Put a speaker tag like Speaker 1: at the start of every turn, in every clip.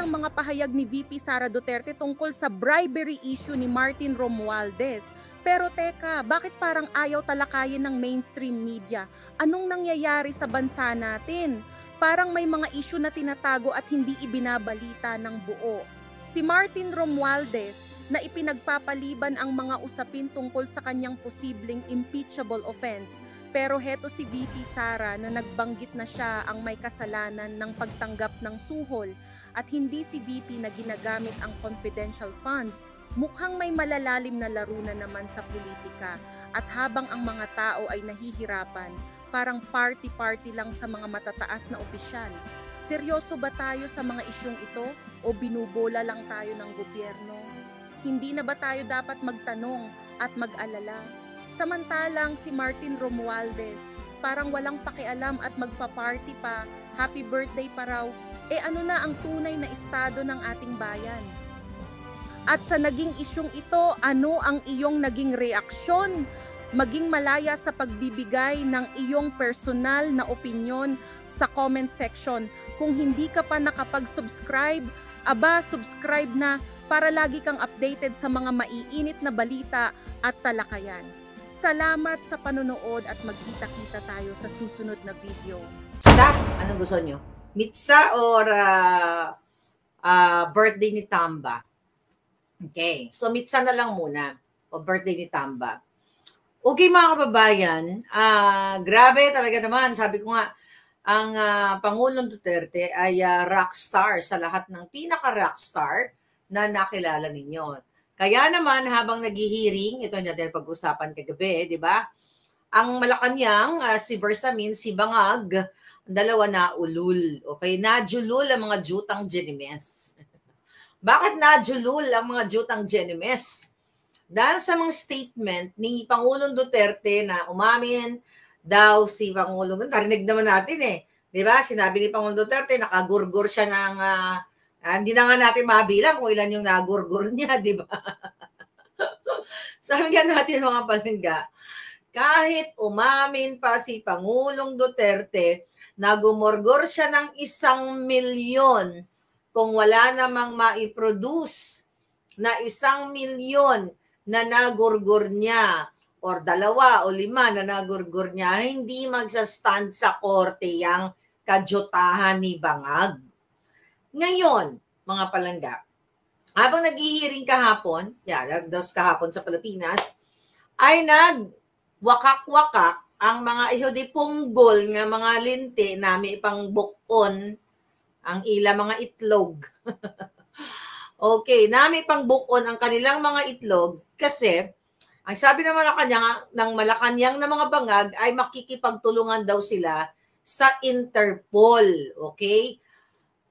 Speaker 1: ng mga pahayag ni VP Sara Duterte tungkol sa bribery issue ni Martin Romualdez. Pero teka, bakit parang ayaw talakayin ng mainstream media? Anong nangyayari sa bansa natin? Parang may mga issue na tinatago at hindi ibinabalita ng buo. Si Martin Romualdez na ipinagpapaliban ang mga usapin tungkol sa kanyang posibleng impeachable offense. Pero heto si VP Sara na nagbanggit na siya ang may kasalanan ng pagtanggap ng suhol at hindi si VP na ginagamit ang confidential funds, mukhang may malalalim na laro na naman sa politika at habang ang mga tao ay nahihirapan, parang party-party lang sa mga matataas na opisyal. Seryoso ba tayo sa mga isyong ito o binubola lang tayo ng gobyerno? Hindi na ba tayo dapat magtanong at mag-alala? Samantalang si Martin Romualdez, parang walang pakialam at magpa-party pa, happy birthday pa raw, eh ano na ang tunay na estado ng ating bayan? At sa naging isyong ito, ano ang iyong naging reaksyon? Maging malaya sa pagbibigay ng iyong personal na opinion sa comment section. Kung hindi ka pa nakapag-subscribe, aba, subscribe na para lagi kang updated sa mga maiinit na balita at talakayan. Salamat sa panonood at magkita-kita tayo sa susunod na video. Sa,
Speaker 2: anong gusto nyo? mitsa or uh, uh, birthday ni Tamba. Okay, so mitsa na lang muna o birthday ni Tamba. Okay mga kababayan, uh, grabe talaga naman, sabi ko nga, ang uh, Pangulong Duterte ay uh, ah, rockstar sa lahat ng pinaka-rockstar na nakilala ninyo. Kaya naman habang naghihiring, ito na din pag-usapan kagabi, di ba? Ang malakanyang uh, si Bersamin, si Bangag, dalawa na ulul. Okay, najulul ang mga jutang Jenimes. Bakit najulul ang mga jutang Jenimes? Dahil sa mga statement ni Pangulong Duterte na umamin daw si Pangulong, narinig naman natin eh, 'di ba? Sinabi ni Pangulong Duterte nakagurgur siya ng uh, hindi na nga natin mabilang kung ilan yung nagurgur niya, 'di ba? Sabi nga natin mga palengga, kahit umamin pa si Pangulong Duterte na gumorgor siya ng isang milyon kung wala namang maiproduce na isang milyon na nagurgur niya or dalawa o lima na nagurgur niya, hindi magsastand sa korte ang kadyutahan ni Bangag. Ngayon, mga palangga, habang naghihiring kahapon, yeah, dos kahapon sa Pilipinas, ay nag wakak-wakak ang mga ihudi punggol nga mga linti nami pang bukon ang ila mga itlog. okay, nami pang bukon ang kanilang mga itlog kasi ang sabi naman ng kanya ng Malacanang na mga bangag ay makikipagtulungan daw sila sa Interpol, okay?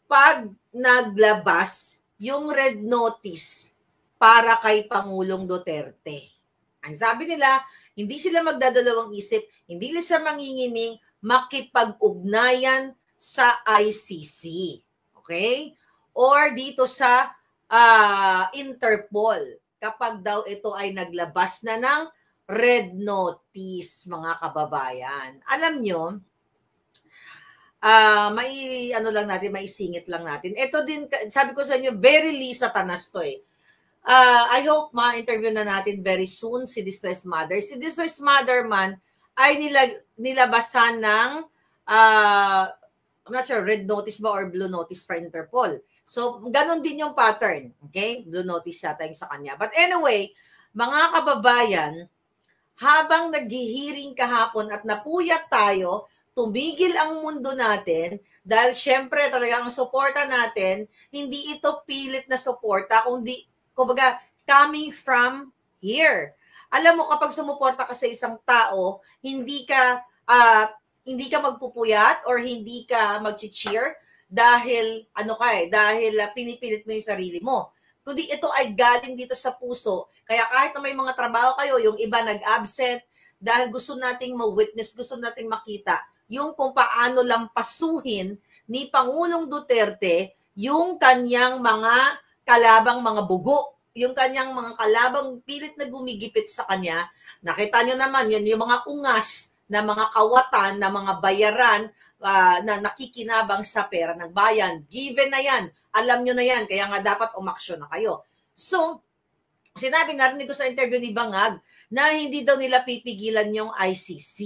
Speaker 2: Pag naglabas yung red notice para kay Pangulong Duterte. Ang sabi nila, hindi sila magdadalawang isip, hindi sila mangingiming makipag-ugnayan sa ICC. Okay? Or dito sa uh, Interpol kapag daw ito ay naglabas na ng red notice mga kababayan. Alam nyo, uh, may ano lang natin, may singit lang natin. Ito din, sabi ko sa inyo, very Lisa Tanas to eh uh, I hope ma-interview na natin very soon si Distressed Mother. Si Distressed Mother man ay nilag, nilabasan ng uh, I'm not sure, red notice ba or blue notice for Interpol. So, ganun din yung pattern. Okay? Blue notice yata tayo sa kanya. But anyway, mga kababayan, habang naghihiring kahapon at napuyat tayo, tumigil ang mundo natin dahil syempre talaga ang suporta natin, hindi ito pilit na suporta kundi Kumbaga, coming from here. Alam mo, kapag sumuporta ka sa isang tao, hindi ka, uh, hindi ka magpupuyat or hindi ka mag-cheer dahil, ano ka eh, dahil uh, pinipilit mo yung sarili mo. Kundi ito ay galing dito sa puso. Kaya kahit na may mga trabaho kayo, yung iba nag-absent, dahil gusto nating ma-witness, gusto nating makita yung kung paano lang pasuhin ni Pangulong Duterte yung kanyang mga kalabang mga bugo yung kanyang mga kalabang pilit na gumigipit sa kanya. Nakita nyo naman yun, yung mga ungas na mga kawatan, na mga bayaran uh, na nakikinabang sa pera ng bayan. Given na yan. Alam nyo na yan. Kaya nga dapat umaksyon na kayo. So, sinabi na rin ko sa interview ni Bangag na hindi daw nila pipigilan yung ICC.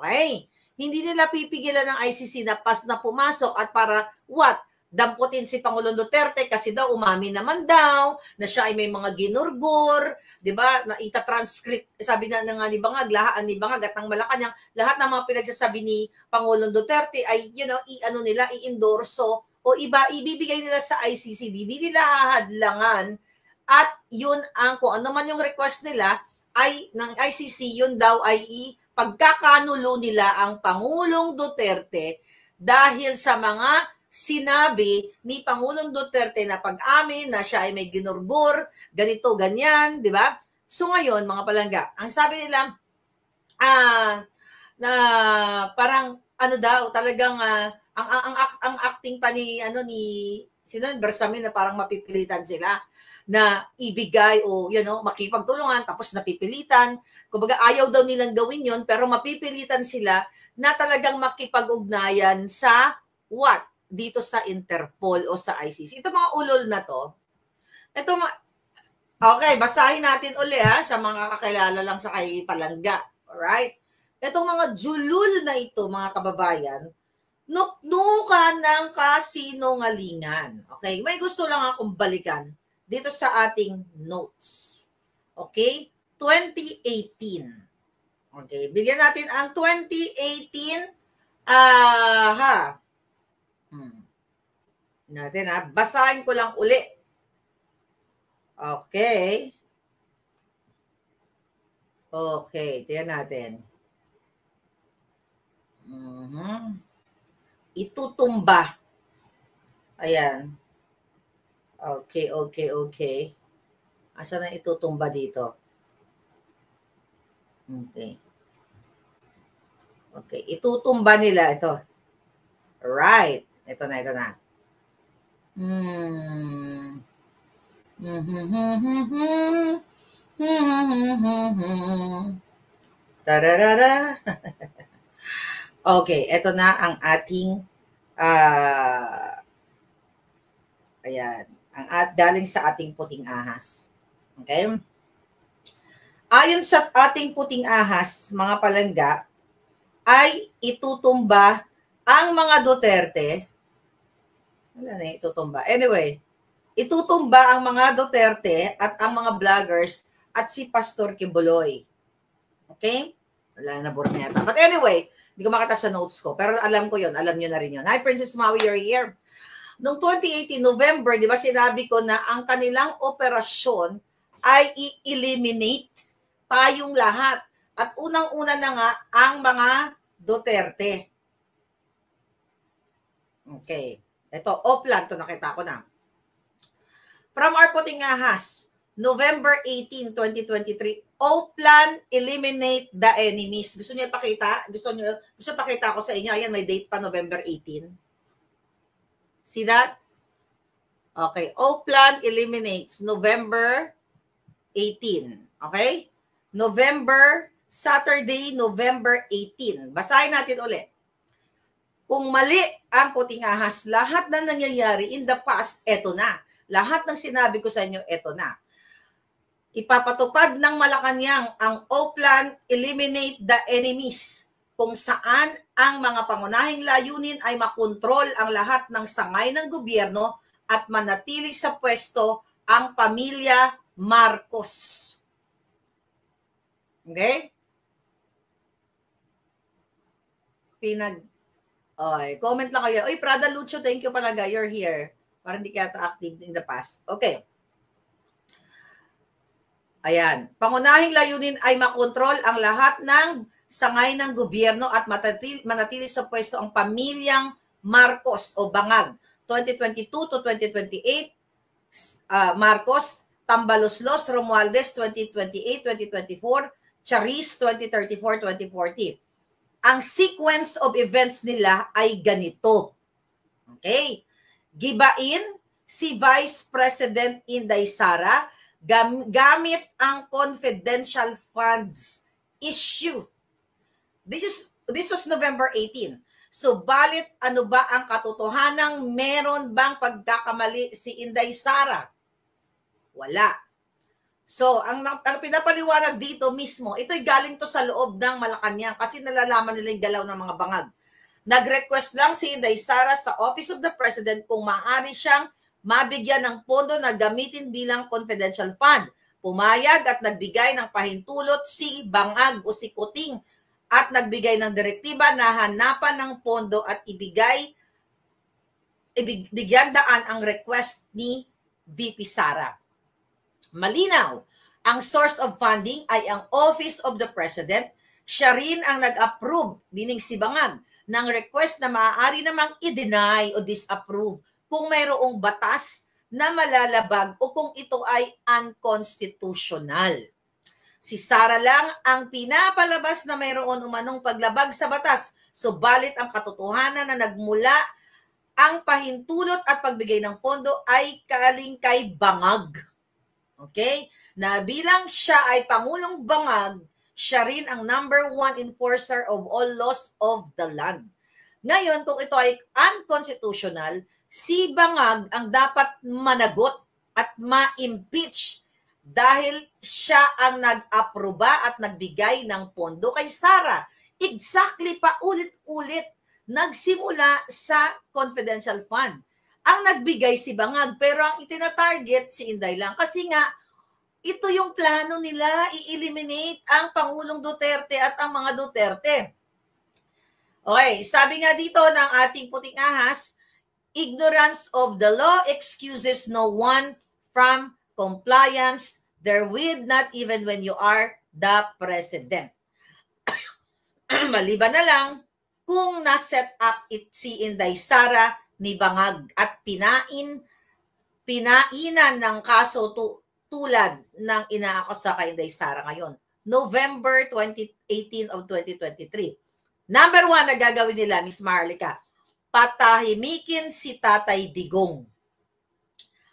Speaker 2: Okay? Hindi nila pipigilan ng ICC na pas na pumasok at para what? damputin si Pangulong Duterte kasi daw umami naman daw na siya ay may mga ginurgur, 'di ba? Na ita-transcript sabi na, ng nga ni Bangag, lahaan ni Bangag at ng Malacanang, lahat ng mga pinagsasabi ni Pangulong Duterte ay you know, iano nila, i-endorso o iba ibibigay nila sa ICC. Hindi nila hahadlangan at yun ang kung ano man yung request nila ay ng ICC yun daw ay i pagkakanulo nila ang Pangulong Duterte dahil sa mga sinabi ni Pangulong Duterte na pag-amin na siya ay may ginurgur, ganito, ganyan, di ba? So ngayon, mga palangga, ang sabi nila, ah, na parang ano daw, talagang uh, ang, ang, ang, ang acting pa ni, ano, ni, sino, Bersamin na parang mapipilitan sila na ibigay o you know, makipagtulungan tapos napipilitan. Kumbaga ayaw daw nilang gawin yon pero mapipilitan sila na talagang makipag-ugnayan sa what? dito sa Interpol o sa ICC. Ito mga ulol na to. Ito mga... Okay, basahin natin uli ha sa mga kakilala lang sa kay Palangga. Alright? Itong mga julul na ito, mga kababayan, nuknukan ng kasinungalingan. Okay? May gusto lang akong balikan dito sa ating notes. Okay? 2018. Okay, bigyan natin ang 2018 ah uh, ha Hmm. Natin ha. Basahin ko lang uli. Okay. Okay. Tiyan natin. Mm-hmm. Itutumba. Ayan. Okay, okay, okay. Asa na itutumba dito? Okay. Okay. Itutumba nila ito. Right. Ito na, ito na. Mm. Tararara. okay, ito na ang ating uh, ayan, ang at galing sa ating puting ahas. Okay? Ayon sa ating puting ahas, mga palangga, ay itutumba ang mga Duterte wala na, itutumba. Anyway, itutumba ang mga Duterte at ang mga vloggers at si Pastor Kibuloy. Okay? Wala na board na But anyway, hindi ko makita sa notes ko. Pero alam ko yon Alam nyo na rin yon Hi, Princess Maui, you're here. Noong 2018, November, di ba sinabi ko na ang kanilang operasyon ay i-eliminate tayong lahat. At unang-una na nga ang mga Duterte. Okay. Ito, Oplan, to nakita ko na. From our Putingahas, November 18, 2023, Oplan eliminate the enemies. Gusto niyo pakita? Gusto niyo gusto pakita ko sa inyo. Ayan, may date pa November 18. See that? Okay, Oplan eliminates November 18. Okay? November Saturday, November 18. Basahin natin ulit. Kung mali ang puting ahas, lahat na nangyayari in the past, eto na. Lahat ng sinabi ko sa inyo, eto na. Ipapatupad ng Malacanang ang o eliminate the enemies, kung saan ang mga pangunahing layunin ay makontrol ang lahat ng sangay ng gobyerno at manatili sa pwesto ang pamilya Marcos. Okay? Pinag Okay, comment lang kayo. Oy, Prada Lucho, thank you palaga. You're here. Para hindi kaya active in the past. Okay. Ayan. Pangunahing layunin ay makontrol ang lahat ng sangay ng gobyerno at matatili, manatili sa pwesto ang pamilyang Marcos o Bangag. 2022 to 2028, uh, ah, Marcos, Tambaloslos, Romualdez, 2028-2024, Charis, 2034-2040 ang sequence of events nila ay ganito. Okay? Gibain si Vice President Inday Sara gam- gamit ang confidential funds issue. This is this was November 18. So balit ano ba ang katotohanang meron bang pagkakamali si Inday Sara? Wala. So, ang, ang pinapaliwanag dito mismo, ito'y galing to sa loob ng Malacanang kasi nalalaman nila yung galaw ng mga bangag. Nag-request lang si Inday Sara sa Office of the President kung maaari siyang mabigyan ng pondo na gamitin bilang confidential fund. Pumayag at nagbigay ng pahintulot si Bangag o si Kuting at nagbigay ng direktiba na hanapan ng pondo at ibigay ibigyan daan ang request ni VP Sara. Malinaw, ang source of funding ay ang Office of the President. Siya rin ang nag-approve, meaning si Bangag, ng request na maaari namang i-deny o disapprove kung mayroong batas na malalabag o kung ito ay unconstitutional. Si Sara lang ang pinapalabas na mayroon umanong paglabag sa batas. Subalit ang katotohanan na nagmula ang pahintulot at pagbigay ng pondo ay kaling bangag. Okay? Na bilang siya ay Pangulong Bangag, siya rin ang number one enforcer of all laws of the land. Ngayon, kung ito ay unconstitutional, si Bangag ang dapat managot at ma-impeach dahil siya ang nag-aproba at nagbigay ng pondo kay Sara. Exactly pa ulit-ulit nagsimula sa confidential fund ang nagbigay si Bangag pero ang itinatarget si Inday lang kasi nga ito yung plano nila i-eliminate ang Pangulong Duterte at ang mga Duterte. Okay, sabi nga dito ng ating puting ahas, ignorance of the law excuses no one from compliance therewith not even when you are the president. Maliban na lang kung na-set up it si Inday Sara ni Bangag at pinain pinainan ng kaso tu, tulad ng inaakusa kay Day Sara ngayon. November 2018 of 2023. Number one na gagawin nila, Miss Marlica, patahimikin si Tatay Digong.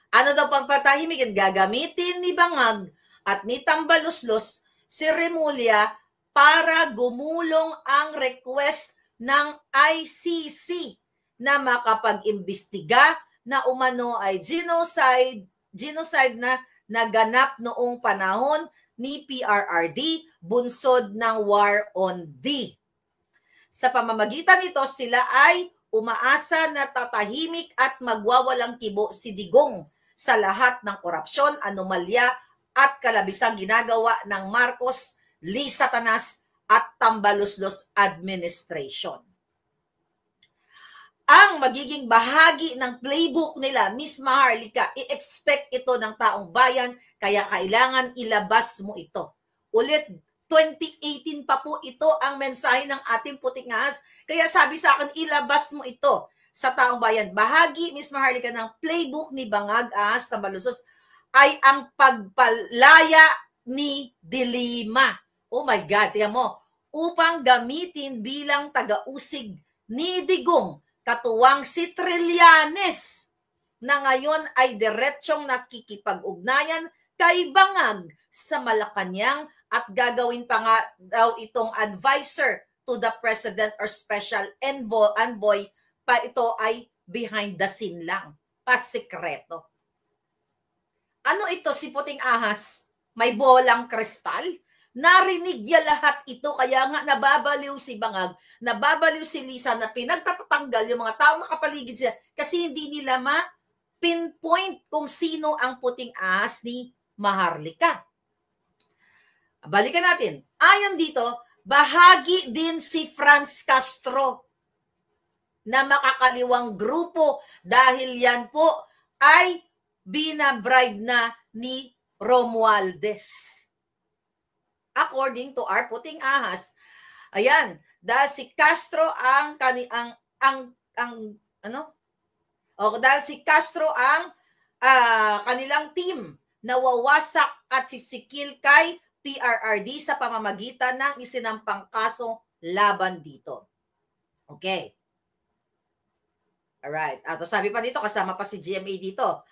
Speaker 2: Ano daw pagpatahimikin? Gagamitin ni Bangag at ni Tambaluslos si Remulia para gumulong ang request ng ICC na makapag-imbestiga na umano ay genocide, genocide na naganap noong panahon ni PRRD bunsod ng War on D. Sa pamamagitan nito, sila ay umaasa na tatahimik at magwawalang kibo si Digong sa lahat ng korupsyon, anomalya at kalabisang ginagawa ng Marcos, Lee Satanas at Tambaluslos Administration ang magiging bahagi ng playbook nila, Miss Maharlika, i-expect ito ng taong bayan, kaya kailangan ilabas mo ito. Ulit, 2018 pa po ito ang mensahe ng ating puting ahas. Kaya sabi sa akin, ilabas mo ito sa taong bayan. Bahagi, Miss Maharlika, ng playbook ni Bangag Ahas na Malusos ay ang pagpalaya ni Dilima. Oh my God, tiyan mo. Upang gamitin bilang tagausig ni Digong katuwang si Trillanes na ngayon ay diretsyong nakikipag-ugnayan kay Bangag sa Malacanang at gagawin pa nga daw itong advisor to the president or special envoy, envoy pa ito ay behind the scene lang, pasikreto. Ano ito si puting ahas? May bolang kristal? Narinig niya lahat ito kaya nga nababaliw si Bangag, nababaliw si Lisa na pinagtatanggal yung mga taong nakapaligid siya kasi hindi nila ma pinpoint kung sino ang puting ahas ni Maharlika. Balikan natin. Ayon dito, bahagi din si Franz Castro na makakaliwang grupo dahil yan po ay binabribe na ni Romualdez according to our puting ahas. Ayan, dahil si Castro ang kani ang ang ang ano? O dahil si Castro ang uh, kanilang team nawawasak at sisikil kay PRRD sa pamamagitan ng isinampang kaso laban dito. Okay. Alright. At sabi pa dito, kasama pa si GMA dito.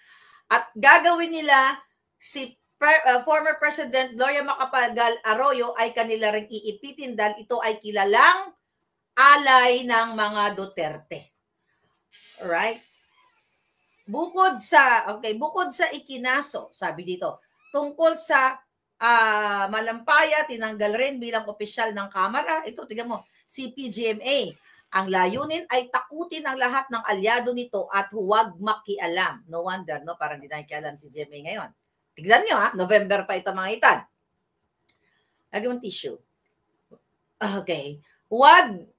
Speaker 2: At gagawin nila si pre, uh, former President Gloria Macapagal Arroyo ay kanila rin iipitin dahil ito ay kilalang alay ng mga Duterte. Right? Bukod sa okay, bukod sa ikinaso, sabi dito, tungkol sa uh, malampaya tinanggal rin bilang opisyal ng kamara. Ito tingnan mo, CPGMA. Ang layunin ay takutin ang lahat ng alyado nito at huwag makialam. No wonder, no? Parang hindi na kialam si GMA ngayon. Tignan nyo ha, November pa ito mga itan. Lagi mong tissue. Okay. Huwag,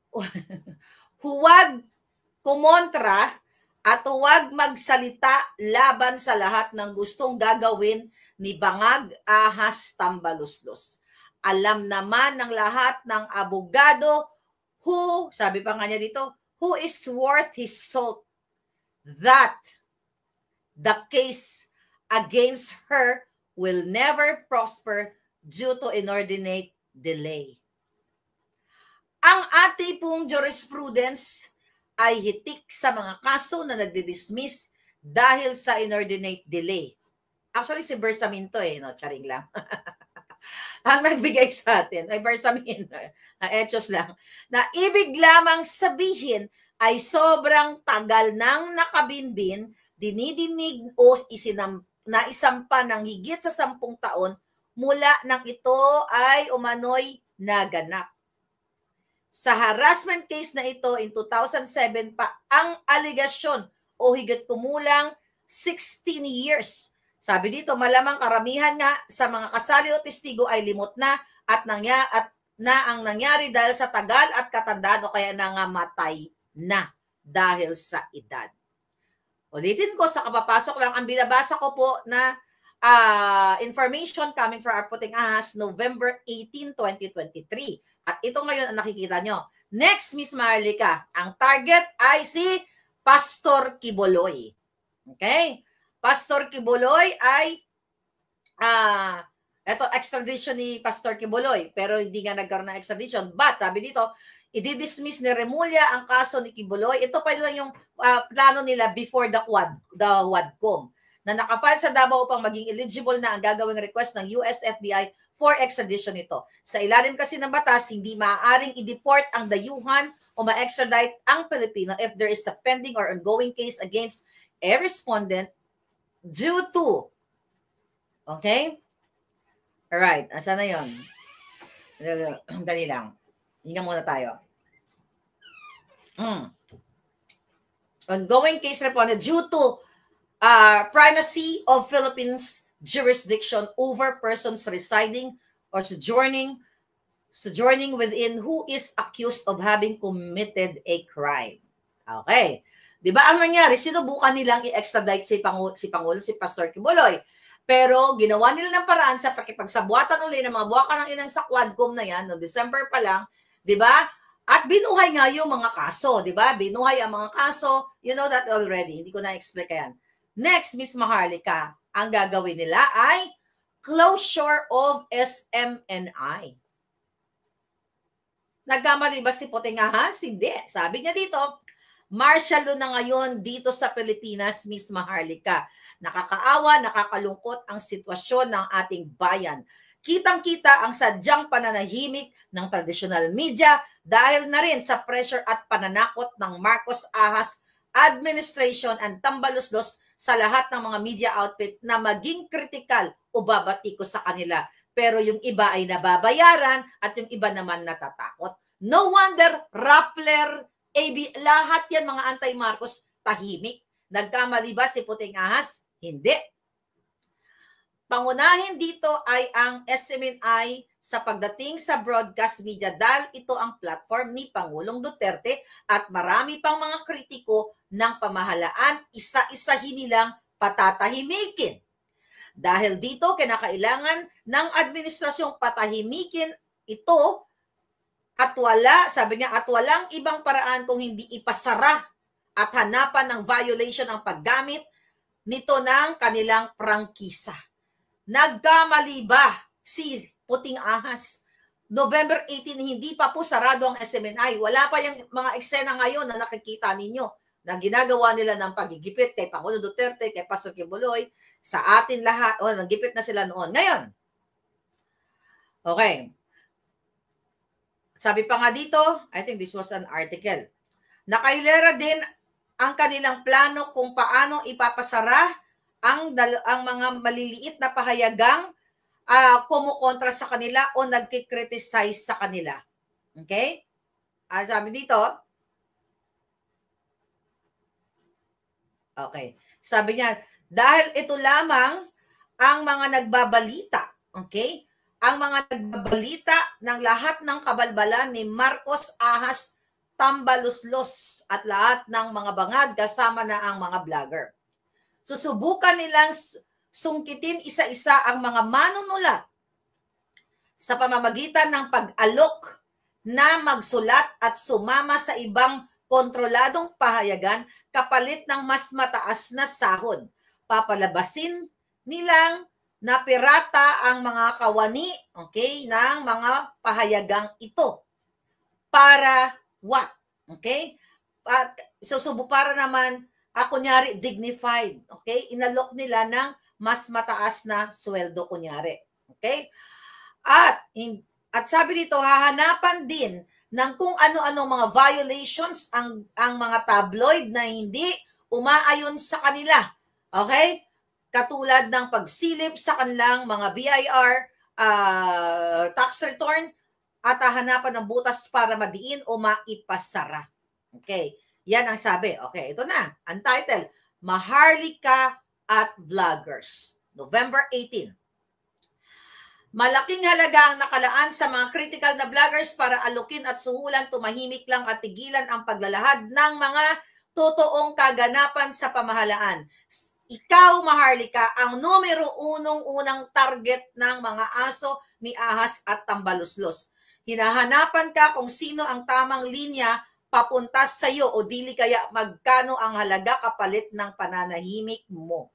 Speaker 2: huwag kumontra at huwag magsalita laban sa lahat ng gustong gagawin ni Bangag Ahas Tambaluslos. Alam naman ng lahat ng abogado who, sabi pa nga niya dito, who is worth his salt that the case against her will never prosper due to inordinate delay. Ang ating pong jurisprudence ay hitik sa mga kaso na nagdi-dismiss dahil sa inordinate delay. Actually, si to eh, no? Charing lang. ang nagbigay sa atin ay Bersamin, uh, ah, etos lang, na ibig lamang sabihin ay sobrang tagal nang nakabinbin, dinidinig o isinamp na isampa ng higit sa sampung taon mula nang ito ay umano'y naganap. Sa harassment case na ito in 2007 pa ang aligasyon o higit kumulang 16 years. Sabi dito, malamang karamihan nga sa mga kasali o testigo ay limot na at nangya at na ang nangyari dahil sa tagal at katandaan o kaya nangamatay na dahil sa edad. Ulitin ko, sa kapapasok lang, ang binabasa ko po na uh, information coming from our puting ahas, November 18, 2023. At ito ngayon ang nakikita nyo. Next, Miss Marlica, ang target ay si Pastor Kiboloy. Okay? Pastor Kiboloy ay ah uh, ito extradition ni Pastor Kiboloy pero hindi nga nagkaroon ng extradition but sabi dito i-dismiss ni Remulla ang kaso ni Kibuloy. Ito pa lang yung uh, plano nila before the Quad, the Quadcom na nakafile sa Davao upang maging eligible na ang gagawing request ng US FBI for extradition nito. Sa ilalim kasi ng batas, hindi maaaring i-deport ang dayuhan o ma-extradite ang Pilipino if there is a pending or ongoing case against a respondent due to Okay? Alright, asa na yon? Dali lang. Hinga muna tayo. Mm. Ongoing case reported due to uh, primacy of Philippines jurisdiction over persons residing or sojourning sojourning within who is accused of having committed a crime. Okay. 'Di ba ang nangyari, sinubukan nilang i-extradite si Pangulo si Pangulo si Pastor Kibuloy. Pero ginawa nila ng paraan sa pakipagsabuatan uli ng mga buwaka ng inang sa Quadcom na yan, no December pa lang, 'di ba? At binuhay nga yung mga kaso, 'di ba? Binuhay ang mga kaso. You know that already. Hindi ko na explain yan. Next, Miss Maharlika, ang gagawin nila ay closure of SMNI. Nagkamali ba si Putingahas? Hindi. Sabi niya dito, martial law na ngayon dito sa Pilipinas, Miss Maharlika. Nakakaawa, nakakalungkot ang sitwasyon ng ating bayan kitang-kita ang sadyang pananahimik ng traditional media dahil na rin sa pressure at pananakot ng Marcos Ahas administration and tambaluslos sa lahat ng mga media outfit na maging critical o babatiko sa kanila. Pero yung iba ay nababayaran at yung iba naman natatakot. No wonder Rappler, AB, lahat yan mga anti-Marcos tahimik. Nagkamali ba si Puting Ahas? Hindi. Pangunahin dito ay ang SMNI sa pagdating sa broadcast media dahil ito ang platform ni Pangulong Duterte at marami pang mga kritiko ng pamahalaan isa-isa hinilang patatahimikin. Dahil dito, kinakailangan ng administrasyong patahimikin ito at wala, sabi niya, at walang ibang paraan kung hindi ipasara at hanapan ng violation ang paggamit nito ng kanilang prangkisa. Nagkamali ba si Puting Ahas? November 18, hindi pa po sarado ang SMNI. Wala pa yung mga eksena ngayon na nakikita ninyo na ginagawa nila ng pagigipit kay Pangulo Duterte, kay Pastor Kibuloy, sa atin lahat. O, oh, nagipit na sila noon. Ngayon, okay. Sabi pa nga dito, I think this was an article. Nakailera din ang kanilang plano kung paano ipapasara ang, ang mga maliliit na pahayagang uh, kumukontra sa kanila o nagki-criticize sa kanila. Okay? Ah, sabi dito, Okay. Sabi niya, dahil ito lamang ang mga nagbabalita, okay? Ang mga nagbabalita ng lahat ng kabalbalan ni Marcos Ahas Tambaluslos at lahat ng mga bangag kasama na ang mga vlogger. Susubukan nilang sungkitin isa-isa ang mga manunulat sa pamamagitan ng pag-alok na magsulat at sumama sa ibang kontroladong pahayagan kapalit ng mas mataas na sahod. Papalabasin nilang napirata ang mga kawani okay, ng mga pahayagang ito. Para what? Okay? At susubo para naman ah, kunyari, dignified. Okay? Inalok nila ng mas mataas na sweldo, kunyari. Okay? At, in, at sabi dito, hahanapan din ng kung ano-ano mga violations ang, ang mga tabloid na hindi umaayon sa kanila. Okay? Katulad ng pagsilip sa kanilang mga BIR, uh, ah, tax return, at hahanapan ng butas para madiin o maipasara. Okay. Yan ang sabi. Okay, ito na. Ang title, Maharlika at Vloggers. November 18. Malaking halaga ang nakalaan sa mga critical na vloggers para alukin at suhulan, tumahimik lang at tigilan ang paglalahad ng mga totoong kaganapan sa pamahalaan. Ikaw, Maharlika, ang numero unong unang target ng mga aso ni Ahas at Tambaluslos. Hinahanapan ka kung sino ang tamang linya papunta sa iyo o dili kaya magkano ang halaga kapalit ng pananahimik mo.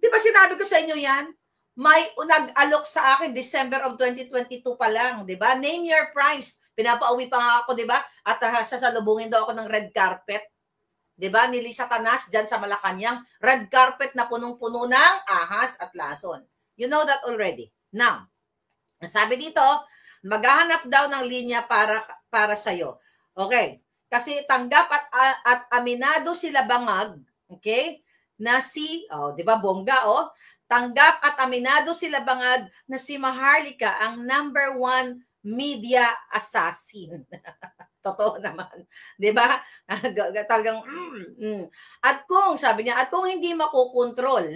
Speaker 2: Di ba sinabi ko sa inyo yan? May nag-alok sa akin December of 2022 pa lang, di ba? Name your price. Pinapauwi pa nga ako, di ba? At uh, sasalubungin daw ako ng red carpet. Di ba? Ni Lisa Tanas dyan sa Malacanang. Red carpet na punong-puno ng ahas at lason. You know that already. Now, sabi dito, maghahanap daw ng linya para para sa iyo. Okay. Kasi tanggap at, at aminado sila bangag, okay, na si, oh, di ba, bongga, oh, tanggap at aminado sila bangag na si Maharlika ang number one media assassin. Totoo naman. Di ba? Talagang, mm, mm. At kung, sabi niya, at kung hindi makokontrol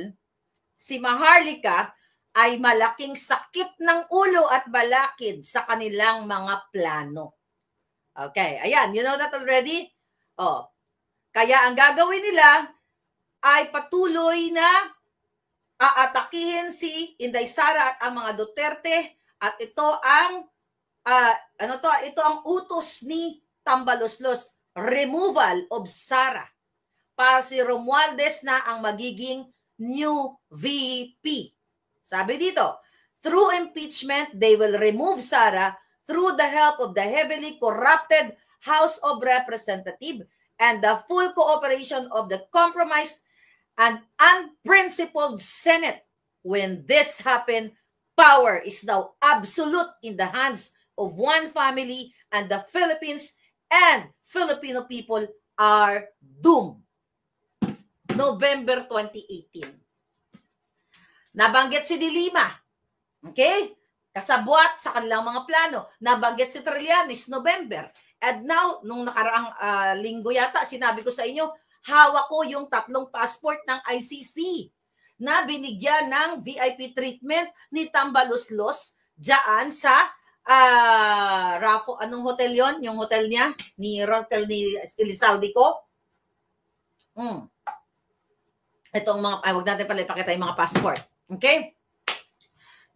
Speaker 2: si Maharlika ay malaking sakit ng ulo at balakid sa kanilang mga plano. Okay, ayan, you know that already? Oh. Kaya ang gagawin nila ay patuloy na aatakihin si Inday Sara at ang mga Duterte at ito ang uh, ano to ito ang utos ni Tambaloslos removal of Sara para si Romualdez na ang magiging new VP. Sabi dito, through impeachment they will remove Sara through the help of the heavily corrupted House of Representatives and the full cooperation of the compromised and unprincipled Senate. When this happened, power is now absolute in the hands of one family and the Philippines and Filipino people are doomed. November 2018. Nabanggit si Dilima. Okay? kasabwat sa kanilang mga plano. Nabanggit si Trillanes November. And now, nung nakaraang uh, linggo yata, sinabi ko sa inyo, hawak ko yung tatlong passport ng ICC na binigyan ng VIP treatment ni Tambaloslos diyan sa uh, Rafo, anong hotel yon Yung hotel niya? Ni hotel eh, ni Elizalde ko? Mm. Itong mga, ay, ah, wag natin pala ipakita yung mga passport. Okay?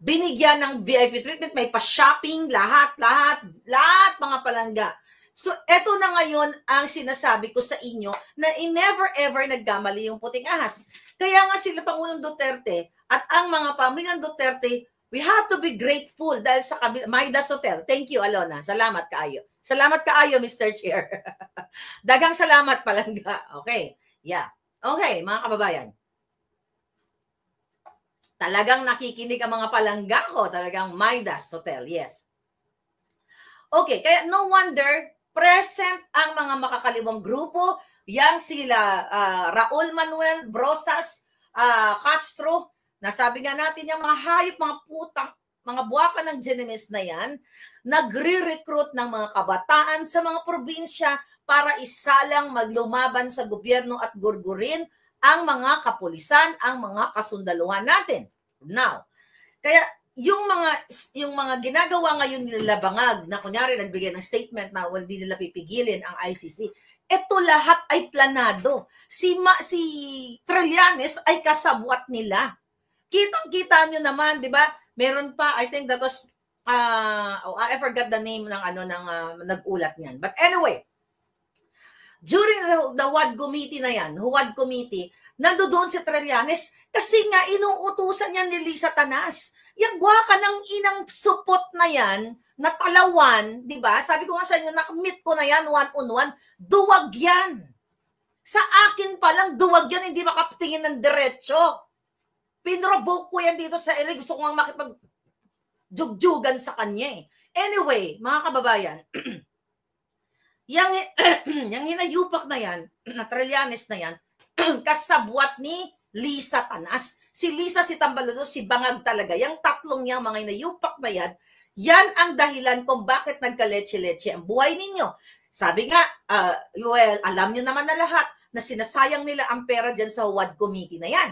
Speaker 2: binigyan ng VIP treatment, may pa-shopping, lahat, lahat, lahat mga palangga. So, eto na ngayon ang sinasabi ko sa inyo na in never ever nagkamali yung puting ahas. Kaya nga sila Pangulong Duterte at ang mga pamilyang Duterte, we have to be grateful dahil sa kabila, Maida Sotel. Thank you, Alona. Salamat kaayo. Salamat kaayo, Mr. Chair. Dagang salamat palangga. Okay. Yeah. Okay, mga kababayan. Talagang nakikinig ang mga palangga ko. Talagang Midas Hotel, yes. Okay, kaya no wonder present ang mga makakalimang grupo. Yang sila uh, Raul Manuel Brosas uh, Castro. Nasabi nga natin yung mga hayop, mga putang, mga buwaka ng Genemis na yan, nagre-recruit ng mga kabataan sa mga probinsya para isalang maglumaban sa gobyerno at gurgurin ang mga kapulisan, ang mga kasundaluhan natin now. Kaya yung mga yung mga ginagawa ngayon nila bangag na kunyari nagbigay ng statement na well, hindi nila pipigilin ang ICC ito lahat ay planado si Ma, si Trillanes ay kasabwat nila kitang-kita nyo naman di ba meron pa i think that was uh, oh, I forgot the name ng ano ng uh, nag-ulat niyan but anyway during the, the WAD committee na yan, WAD committee, nandoon si Trillanes, kasi nga, inuutusan niya ni Lisa Tanas. Yung buwaka ng inang supot na yan, na talawan, di ba? Sabi ko nga sa inyo, nakamit ko na yan, one on one. Duwag yan. Sa akin pa lang, duwag yan, hindi makapatingin ng diretsyo. Pinroboke ko yan dito sa LA. Gusto ko nga makipag jugjugan sa kanya eh. Anyway, mga kababayan, yang, yang hinayupak na yan, na trilyanes na yan, kasabwat ni Lisa Tanas. Si Lisa, si Tambalado, si Bangag talaga. Yung tatlong niyang mga inayupak na yan, yan ang dahilan kung bakit nagka leche leche ang buhay ninyo. Sabi nga, uh, well, alam nyo naman na lahat na sinasayang nila ang pera dyan sa WAD committee na yan.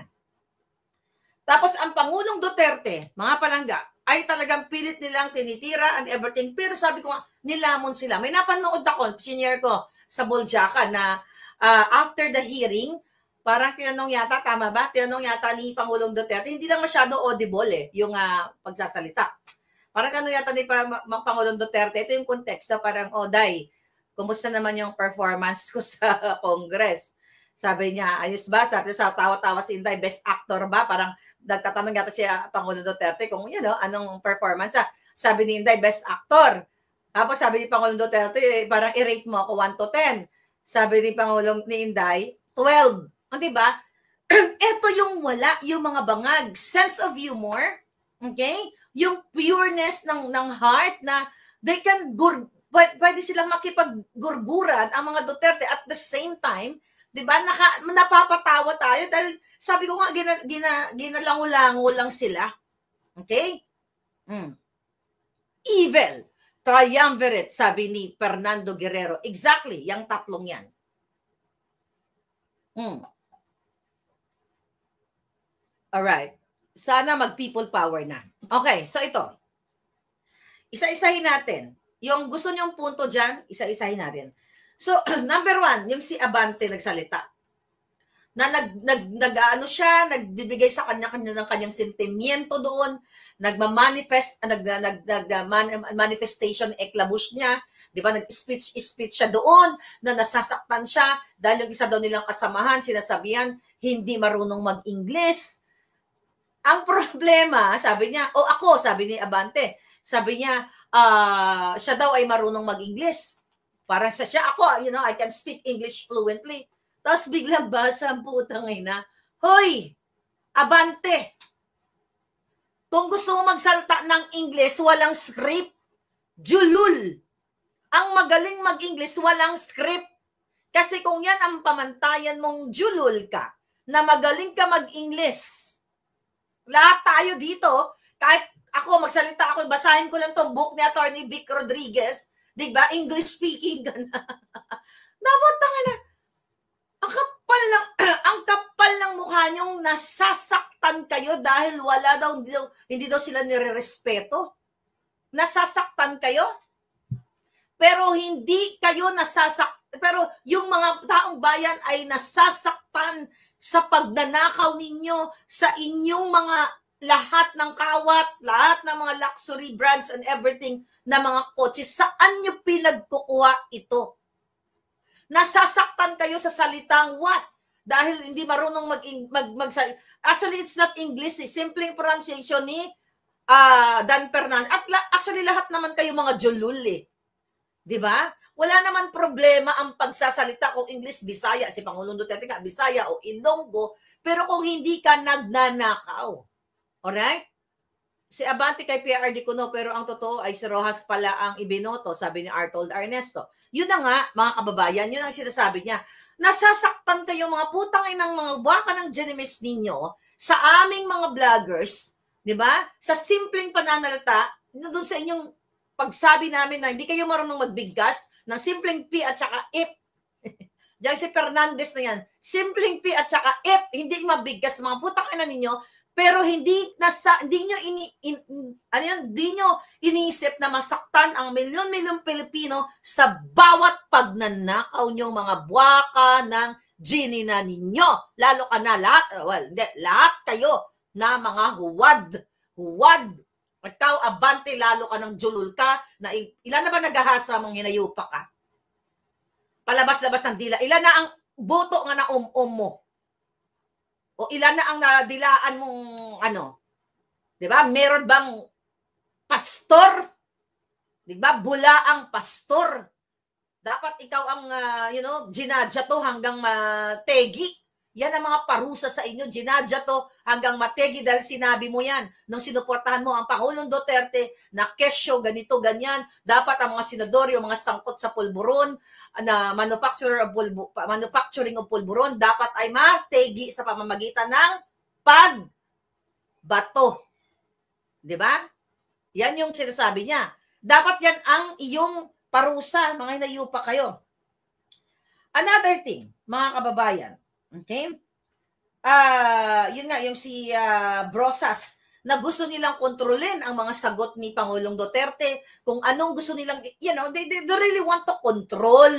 Speaker 2: Tapos ang Pangulong Duterte, mga palangga, ay talagang pilit nilang tinitira and everything. Pero sabi ko nga, nilamon sila. May napanood ako, senior ko, sa Buljaca na uh, after the hearing, parang tinanong yata, tama ba? Tinanong yata ni Pangulong Duterte, hindi lang masyado audible eh, yung uh, pagsasalita. Parang ano yata ni Pangulong Duterte, ito yung context konteksto, parang, oh, Day, kumusta naman yung performance ko sa Congress? Sabi niya, ayos ba? Sabi niya, sa tawa-tawa si Inday, best actor ba? Parang nagtatanong yata siya ah, Pangulong Duterte kung, you know, anong performance siya. Sabi ni Inday, best actor. Tapos sabi ni Pangulong Duterte, eh, parang i-rate mo ako 1 to 10. Sabi ni Pangulong ni Inday, 12. O, di ba? Ito yung wala, yung mga bangag. Sense of humor, okay? Yung pureness ng, ng heart na they can gur pwede silang makipaggurguran ang mga Duterte at the same time, 'di ba? Naka, napapatawa tayo dahil sabi ko nga gina, gina, ginalango lang sila. Okay? Mm. Evil triumvirate sabi ni Fernando Guerrero. Exactly, yung tatlong 'yan. Mm. Alright. Sana mag-people power na. Okay, so ito. Isa-isahin natin. Yung gusto niyong punto dyan, isa-isahin natin. So, number one, yung si Abante nagsalita. Na nag, nag, nag ano siya, nagbibigay sa kanya, kanya ng kanyang sentimiento doon, nagma-manifest, ah, nag, nag, nag, manifestation, eklabush niya, di ba, nag-speech-speech siya doon na nasasaktan siya dahil yung isa daw nilang kasamahan, sinasabihan, hindi marunong mag english ang problema, sabi niya, o ako, sabi ni Abante, sabi niya, uh, siya daw ay marunong mag-English. Parang sa siya, ako, you know, I can speak English fluently. Tapos biglang basa ang putang ina, Hoy! Abante! Kung gusto mo magsalta ng English, walang script. Julul! Ang magaling mag-English, walang script. Kasi kung yan ang pamantayan mong julul ka, na magaling ka mag-English, lahat tayo dito, kahit ako, magsalita ako, basahin ko lang tong book ni Attorney Vic Rodriguez, di ba? English speaking ka na. Dapat tanga na. Ang kapal ng, ang kapal ng mukha niyong nasasaktan kayo dahil wala daw, hindi daw, hindi daw sila nirerespeto. Nasasaktan kayo? Pero hindi kayo nasasaktan. pero yung mga taong bayan ay nasasaktan sa pagdanakaw ninyo sa inyong mga lahat ng kawat, lahat ng mga luxury brands and everything na mga kotse. Saan nyo pinagkukuha ito? Nasasaktan kayo sa salitang what? Dahil hindi marunong mag, mag, mag Actually, it's not English. Eh. Simpleng pronunciation ni uh, Dan Fernandez. At la- actually, lahat naman kayo mga julul eh. 'Di ba? Wala naman problema ang pagsasalita kung English Bisaya si Pangulong Duterte ka Bisaya o Ilonggo, pero kung hindi ka nagnanakaw. Alright? Si Abante kay PRD ko no, pero ang totoo ay si Rojas pala ang ibinoto, sabi ni Artold Ernesto. Yun na nga, mga kababayan, yun ang sinasabi niya. Nasasaktan kayo mga putang inang mga baka ng genimes ninyo sa aming mga vloggers, di ba? Sa simpleng pananalita, doon sa inyong pagsabi namin na hindi kayo marunong magbigkas ng simpleng P at saka if. Diyan si Fernandez na yan. Simpleng P at saka if, hindi mabigkas mga putang ina ninyo, pero hindi nasa hindi niyo ini in, ano yan, hindi niyo iniisip na masaktan ang milyon-milyong Pilipino sa bawat pagnanakaw niyo mga buwaka ng genie na ninyo. Lalo ka na lahat, well, de, lahat kayo na mga huwad, huwad ikaw, abante, lalo ka ng julul ka, na ilan na ba nagahasa mong hinayupa ka? Palabas-labas ng dila. Ilan na ang buto nga na um-um mo? O ilan na ang nadilaan mong ano? 'Di ba? Meron bang pastor? 'Di ba? Bula ang pastor. Dapat ikaw ang uh, you know, ginadya to hanggang mategi. Uh, yan ang mga parusa sa inyo. Ginadya to hanggang mategi dahil sinabi mo yan. Nung sinuportahan mo ang Pangulong Duterte na kesyo, ganito, ganyan. Dapat ang mga senador, yung mga sangkot sa pulburon, na manufacturer of pulbu, manufacturing of pulburon, dapat ay mategi sa pamamagitan ng pag bato. Di ba? Yan yung sinasabi niya. Dapat yan ang iyong parusa, mga hinayupa kayo. Another thing, mga kababayan, Okay? Ah, uh, yun nga yung si uh, Brosas na gusto nilang kontrolin ang mga sagot ni Pangulong Duterte, kung anong gusto nilang you know, they, they, really want to control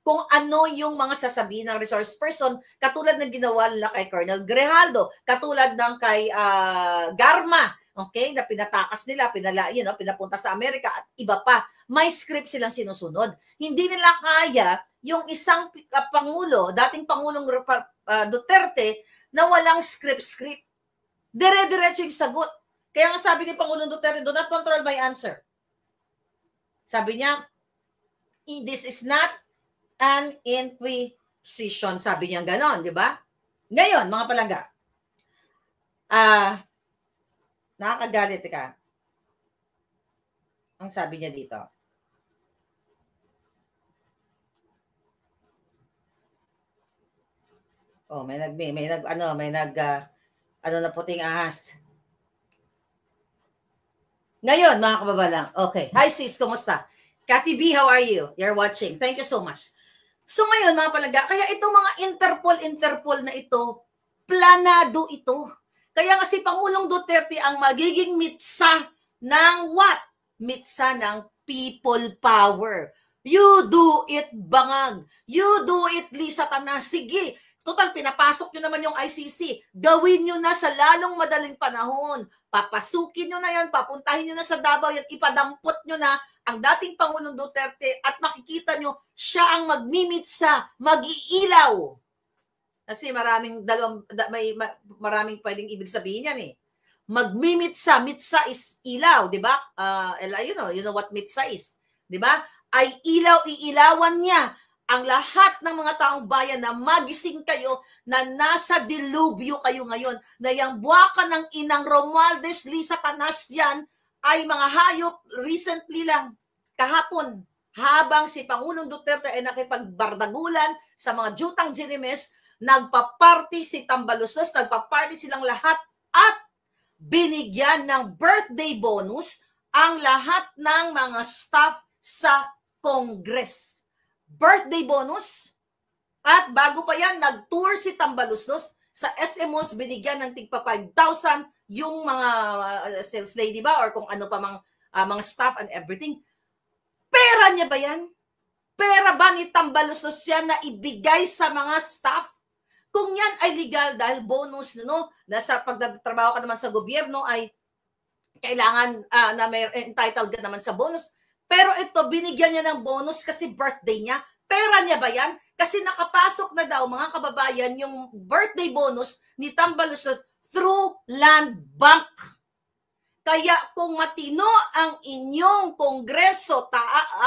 Speaker 2: kung ano yung mga sasabihin ng resource person katulad ng ginawa nila kay Colonel Grijaldo, katulad ng kay uh, Garma okay, na pinatakas nila, pinala, you know, pinapunta sa Amerika at iba pa. May script silang sinusunod. Hindi nila kaya yung isang uh, pangulo, dating Pangulong uh, Duterte, na walang script-script. Dire-diretso yung sagot. Kaya nga sabi ni Pangulong Duterte, do not control my answer. Sabi niya, this is not an inquisition. Sabi niya ganon, di ba? Ngayon, mga palangga, ah, uh, Nakakagalit ka. Ang sabi niya dito. Oh, may nag may, may nag ano, may nag uh, ano na puting ahas. Ngayon, mga kababalang. Okay. Hi sis, kumusta? Cathy B, how are you? You're watching. Thank you so much. So ngayon, mga palaga, kaya itong mga Interpol, Interpol na ito, planado ito. Kaya kasi Pangulong Duterte ang magiging mitsa ng what? Mitsa ng people power. You do it, bangag. You do it, Lisa Tanas. Sige, total, pinapasok nyo naman yung ICC. Gawin nyo na sa lalong madaling panahon. Papasukin nyo na yan, papuntahin nyo na sa Davao yan, ipadampot nyo na ang dating Pangulong Duterte at makikita nyo, siya ang magmimitsa, mag-iilaw kasi maraming dalawang may maraming pwedeng ibig sabihin yan eh. Magmimitsa, mitsa is ilaw, 'di ba? Uh, you know, you know what mitsa is, 'di ba? Ay ilaw iilawan niya ang lahat ng mga taong bayan na magising kayo na nasa dilubyo kayo ngayon, na yung buwaka ng inang Romualdez Lisa Tanasyan ay mga hayop recently lang, kahapon, habang si Pangulong Duterte ay nakipagbardagulan sa mga jutang Jirimes, Nagpa-party si Tambalustos, nagpa-party silang lahat at binigyan ng birthday bonus ang lahat ng mga staff sa Congress. Birthday bonus. At bago pa yan, nag-tour si Tambalusnos sa SM Malls, binigyan ng tigpa 5,000 yung mga uh, sales lady ba or kung ano pa mang uh, mga staff and everything. Pera niya ba yan? Pera ba ni Tambalusnos yan na ibigay sa mga staff? kung yan ay legal dahil bonus no na sa pagtatrabaho ka naman sa gobyerno ay kailangan uh, na may entitled ka naman sa bonus pero ito binigyan niya ng bonus kasi birthday niya pera niya ba yan kasi nakapasok na daw mga kababayan yung birthday bonus ni Tambalusot through land bank kaya kung matino ang inyong kongreso, ta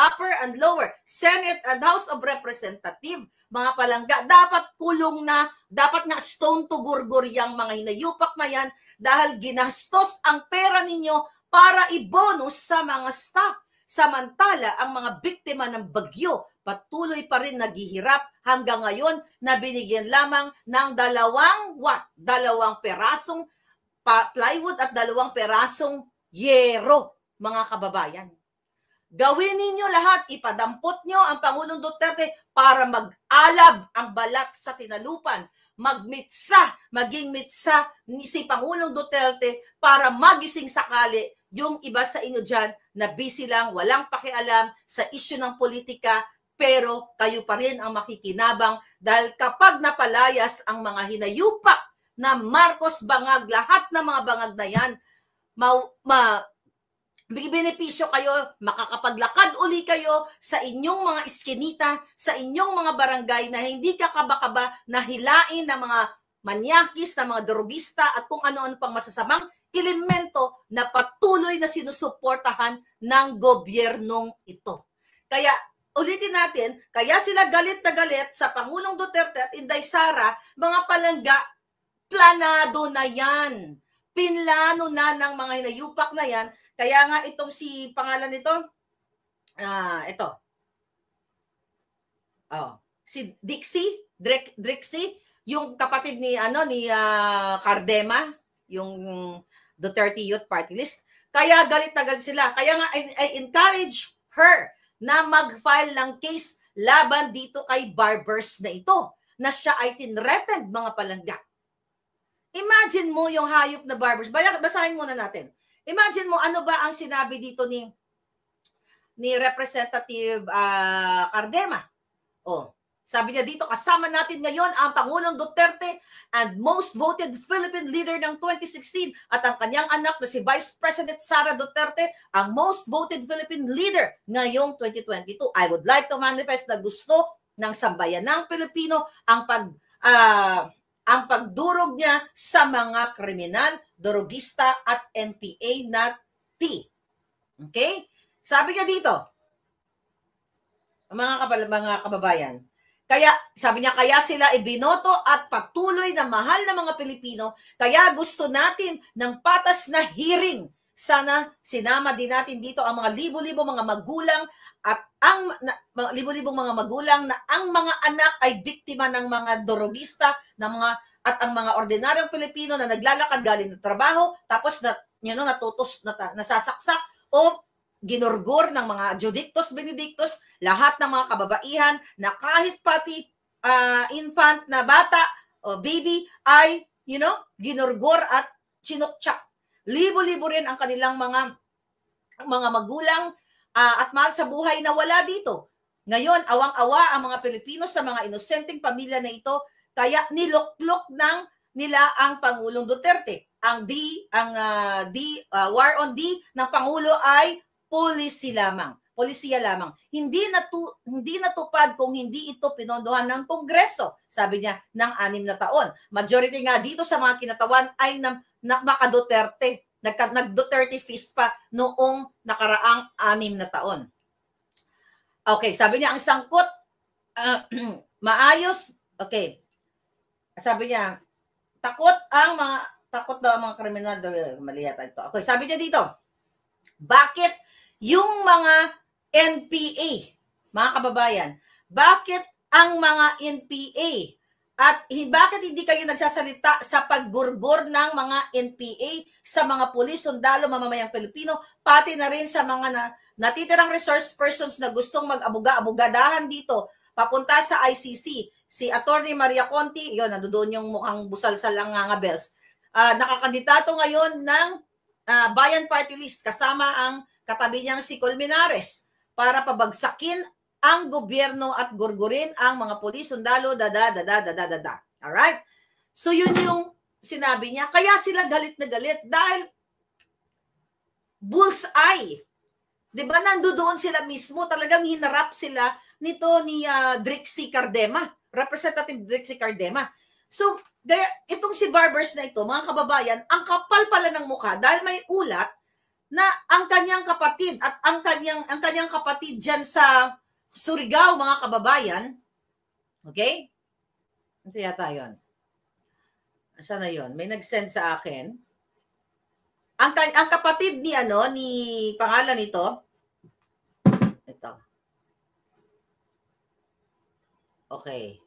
Speaker 2: upper and lower, Senate and House of Representative, mga palangga. Dapat kulong na, dapat na stone to gurgur yang mga hinayupak na yan dahil ginastos ang pera ninyo para ibonus sa mga staff. Samantala, ang mga biktima ng bagyo patuloy pa rin naghihirap hanggang ngayon na binigyan lamang ng dalawang what? Dalawang perasong plywood at dalawang perasong yero, mga kababayan. Gawin ninyo lahat, ipadampot nyo ang Pangulong Duterte para mag-alab ang balat sa tinalupan. Magmitsa, maging mitsa ni si Pangulong Duterte para magising sakali yung iba sa inyo dyan na busy lang, walang pakialam sa isyu ng politika, pero kayo pa rin ang makikinabang dahil kapag napalayas ang mga hinayupak na Marcos Bangag, lahat ng mga bangag na yan, ma, ma, Bibenepisyo kayo, makakapaglakad uli kayo sa inyong mga iskinita, sa inyong mga barangay na hindi kakabakaba na hilain ng mga manyakis, ng mga drogista at kung ano-ano pang masasamang elemento na patuloy na sinusuportahan ng gobyernong ito. Kaya ulitin natin, kaya sila galit na galit sa Pangulong Duterte at Inday Sara, mga palangga, planado na yan. Pinlano na ng mga hinayupak na yan kaya nga itong si pangalan nito, ah, uh, ito. Oh, si Dixie, Drek, Drixie, yung kapatid ni ano ni uh, Cardema, yung Duterte Youth Party List. Kaya galit na galit sila. Kaya nga I, I encourage her na mag-file ng case laban dito kay Barbers na ito na siya ay tinrepened mga palangga. Imagine mo yung hayop na Barbers. Basahin muna natin. Imagine mo ano ba ang sinabi dito ni ni Representative uh, Cardema. Oh, sabi niya dito, kasama natin ngayon ang Pangulong Duterte and most voted Philippine leader ng 2016 at ang kanyang anak na si Vice President Sara Duterte, ang most voted Philippine leader ngayong 2022. I would like to manifest na gusto ng ng Pilipino ang pag uh, ang pagdurog niya sa mga kriminal, drogista at NPA na T. Okay? Sabi niya dito, mga, kabal, mga kababayan, kaya, sabi niya, kaya sila ibinoto at patuloy na mahal ng mga Pilipino, kaya gusto natin ng patas na hearing sana sinama din natin dito ang mga libo-libo mga magulang at ang libo-libong mga magulang na ang mga anak ay biktima ng mga dorogista, ng mga at ang mga ordinaryong Pilipino na naglalakad galing ng trabaho tapos na you know, natutos na nasasaksak o ginurgor ng mga Judictus Benedictus lahat ng mga kababaihan na kahit pati uh, infant na bata o baby ay you know ginurgor at chinukchak Libo-libo rin ang kanilang mga mga magulang uh, at mahal sa buhay na wala dito. Ngayon, awang-awa ang mga Pilipino sa mga inosenteng pamilya na ito kaya niluklok ng nila ang Pangulong Duterte. Ang D, ang uh, D, uh, war on D ng Pangulo ay policy lamang. Polisiya lamang. Hindi natu, hindi natupad kung hindi ito pinondohan ng Kongreso, sabi niya, ng anim na taon. Majority nga dito sa mga kinatawan ay ng nakbaka Duterte. nag, nag-Duterte feast pa noong nakaraang anim na taon. Okay, sabi niya, ang sangkot, uh, maayos, okay. Sabi niya, takot ang mga, takot daw ang mga kriminal, mali yata ito. Okay, sabi niya dito, bakit yung mga NPA, mga kababayan, bakit ang mga NPA at bakit hindi kayo nagsasalita sa pagburgur ng mga NPA sa mga pulis, sundalo, mamamayang Pilipino, pati na rin sa mga na, natitirang resource persons na gustong mag-abuga-abugadahan dito papunta sa ICC. Si Attorney Maria Conti, yon nandoon yung mukhang busal sa langanga bells. Uh, nakakandidato ngayon ng uh, Bayan Party List kasama ang katabi niyang si Colmenares para pabagsakin ang gobyerno at gurgurin ang mga polis, sundalo, da da da da Alright? So yun yung sinabi niya. Kaya sila galit na galit dahil bull's eye. 'Di ba? Nandoon sila mismo, talagang hinarap sila nito ni uh, Drixie Cardema, Representative Drixie Cardema. So, gaya, itong si Barbers na ito, mga kababayan, ang kapal pala ng mukha dahil may ulat na ang kanyang kapatid at ang kanyang ang kanyang kapatid diyan sa Surigao, mga kababayan. Okay? Ito yata yun. Saan na yun? May nag-send sa akin. Ang, ang kapatid ni ano, ni pangalan nito, ito. Okay.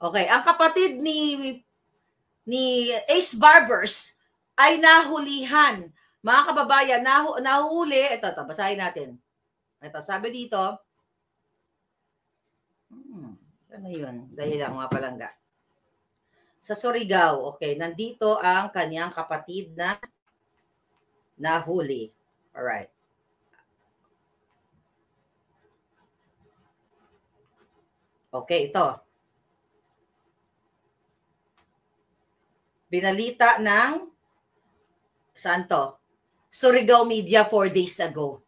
Speaker 2: Okay, ang kapatid ni ni Ace Barbers ay nahulihan. Mga kababayan, nahu nahuli, ito, ito, basahin natin. Ito, sabi dito, hmm, ano yun? Dahil ang mga palangga. Sa Surigao, okay, nandito ang kanyang kapatid na nahuli. Alright. Okay, ito. Binalita ng Santo. to? Surigao Media four days ago.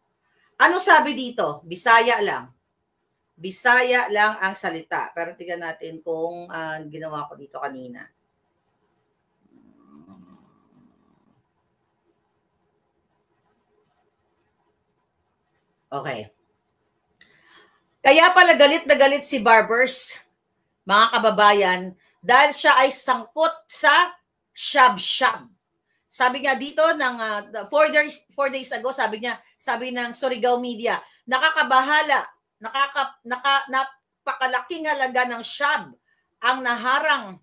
Speaker 2: Ano sabi dito? Bisaya lang. Bisaya lang ang salita. Pero tignan natin kung uh, ginawa ko dito kanina. Okay. Kaya pala galit na galit si Barbers, mga kababayan, dahil siya ay sangkot sa shab-shab. Sabi nga dito ng uh, four days four days ago, sabi niya, sabi ng Surigao Media, nakakabahala, nakaka naka, napakalaking halaga ng shab ang naharang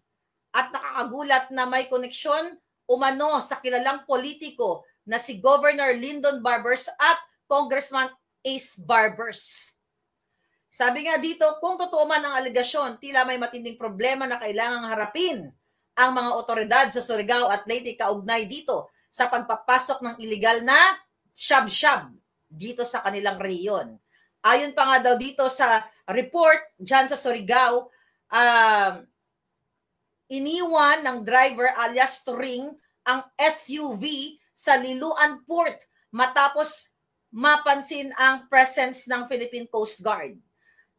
Speaker 2: at nakakagulat na may koneksyon umano sa kilalang politiko na si Governor Lyndon Barbers at Congressman Ace Barbers. Sabi nga dito, kung totoo man ang aligasyon, tila may matinding problema na kailangang harapin ang mga otoridad sa Surigao at Leyte kaugnay dito sa pagpapasok ng ilegal na shab-shab dito sa kanilang rehiyon. Ayon pa nga daw dito sa report dyan sa Surigao, uh, iniwan ng driver alias Turing ang SUV sa Liloan Port matapos mapansin ang presence ng Philippine Coast Guard.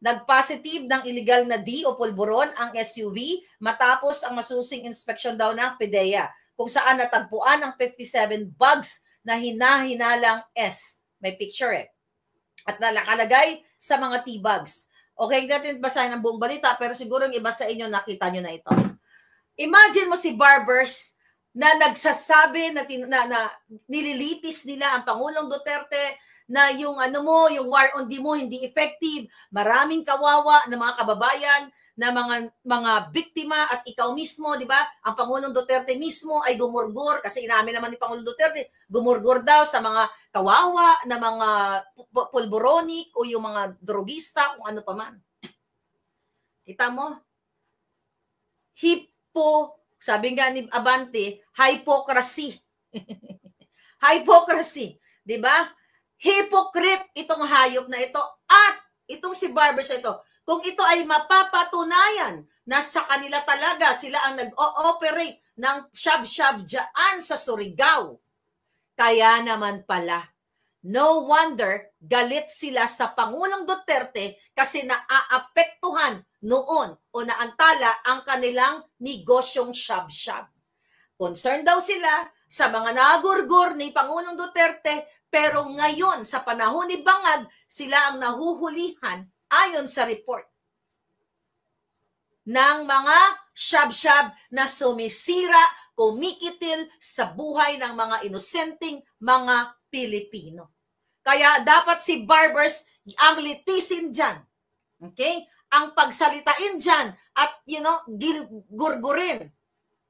Speaker 2: Nagpositive ng illegal na D o pulburon ang SUV matapos ang masusing inspeksyon daw ng PDEA kung saan natagpuan ang 57 bugs na hinahinalang S. May picture eh. At nakalagay sa mga T-bugs. Okay, natin basahin ang buong balita pero siguro yung iba sa inyo nakita nyo na ito. Imagine mo si Barbers na nagsasabi na, na, na nililitis nila ang Pangulong Duterte, na yung ano mo, yung war on D mo hindi effective. Maraming kawawa na mga kababayan na mga mga biktima at ikaw mismo, di ba? Ang Pangulong Duterte mismo ay gumurgor kasi inamin naman ni Pangulong Duterte, gumurgor daw sa mga kawawa na mga pulboronic o yung mga drugista kung ano pa man. Kita mo? Hippo, sabi nga ni Abante, hypocrisy. hypocrisy, di ba? hypocrite itong hayop na ito at itong si Barber sa ito. Kung ito ay mapapatunayan na sa kanila talaga sila ang nag-ooperate ng shab-shab dyan sa Surigao. Kaya naman pala, no wonder galit sila sa Pangulong Duterte kasi naaapektuhan noon o naantala ang kanilang negosyong shab-shab. Concerned daw sila sa mga nagurgur ni Pangulong Duterte pero ngayon sa panahon ni Bangag sila ang nahuhulihan ayon sa report ng mga shab-shab na sumisira, kumikitil sa buhay ng mga inosenteng mga Pilipino. Kaya dapat si Barbers ang litisin dyan. Okay? Ang pagsalitain dyan at you know, gurgurin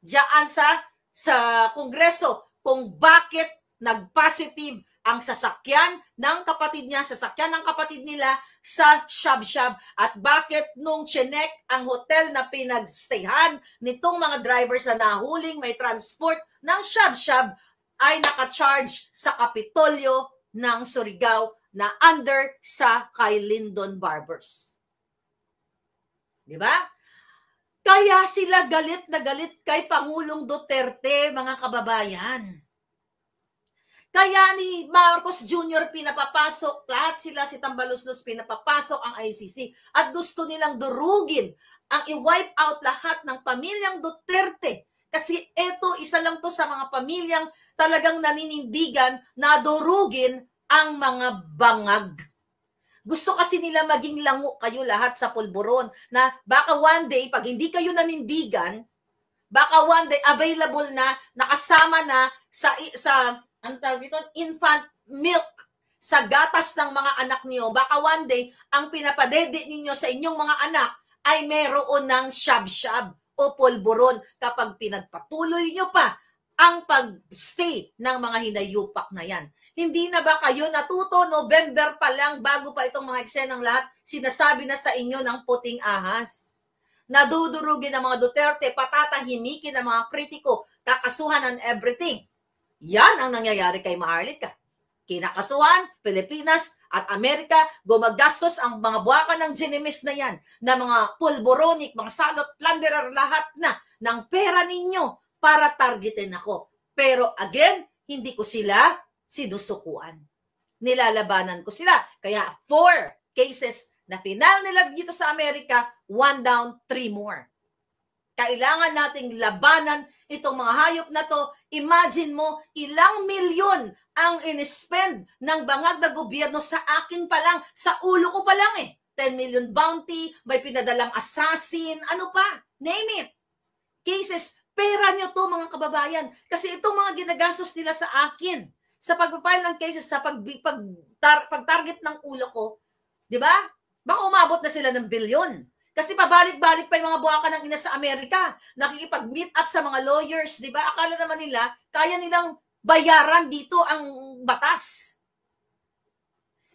Speaker 2: diyan sa sa Kongreso kung bakit nag-positive ang sasakyan ng kapatid niya, sasakyan ng kapatid nila sa Shab-Shab at bakit nung chinek ang hotel na pinagstayhan nitong mga drivers na nahuling may transport ng Shab-Shab ay nakacharge sa Kapitolyo ng Surigao na under sa kay Lyndon Barbers. Di ba? Kaya sila galit na galit kay Pangulong Duterte, mga kababayan. Kaya ni Marcos Jr. pinapapasok, lahat sila si Tambalusnos pinapapasok ang ICC at gusto nilang durugin ang i-wipe out lahat ng pamilyang Duterte. Kasi ito, isa lang to sa mga pamilyang talagang naninindigan na durugin ang mga bangag gusto kasi nila maging lango kayo lahat sa pulburon na baka one day, pag hindi kayo nanindigan, baka one day available na, nakasama na sa, sa ang tawag ito, infant milk sa gatas ng mga anak niyo. Baka one day, ang pinapadede ninyo sa inyong mga anak ay meron ng shab-shab o pulburon kapag pinagpatuloy nyo pa ang pagstay ng mga hinayupak na yan. Hindi na ba kayo natuto November pa lang bago pa itong mga eksenang lahat sinasabi na sa inyo ng puting ahas? Nadudurugin ang mga Duterte, patatahimikin ang mga kritiko, kakasuhan and everything. Yan ang nangyayari kay Maharlika. Kinakasuhan, Pilipinas at Amerika, gumagastos ang mga buwakan ng genimis na yan, na mga pulboronic, mga salot, plunderer, lahat na ng pera ninyo para targetin ako. Pero again, hindi ko sila sinusukuan. Nilalabanan ko sila. Kaya four cases na final nila dito sa Amerika, one down, three more. Kailangan nating labanan itong mga hayop na to. Imagine mo, ilang milyon ang inispend ng bangag na gobyerno sa akin pa lang, sa ulo ko pa lang eh. 10 million bounty, may pinadalang assassin, ano pa, name it. Cases Pera nyo to mga kababayan. Kasi itong mga ginagastos nila sa akin, sa pag-file ng cases, sa pag, pag, target ng ulo ko, di ba? Baka umabot na sila ng bilyon. Kasi pabalik-balik pa yung mga buwakan ng ina sa Amerika. Nakikipag-meet up sa mga lawyers, di ba? Akala naman nila, kaya nilang bayaran dito ang batas.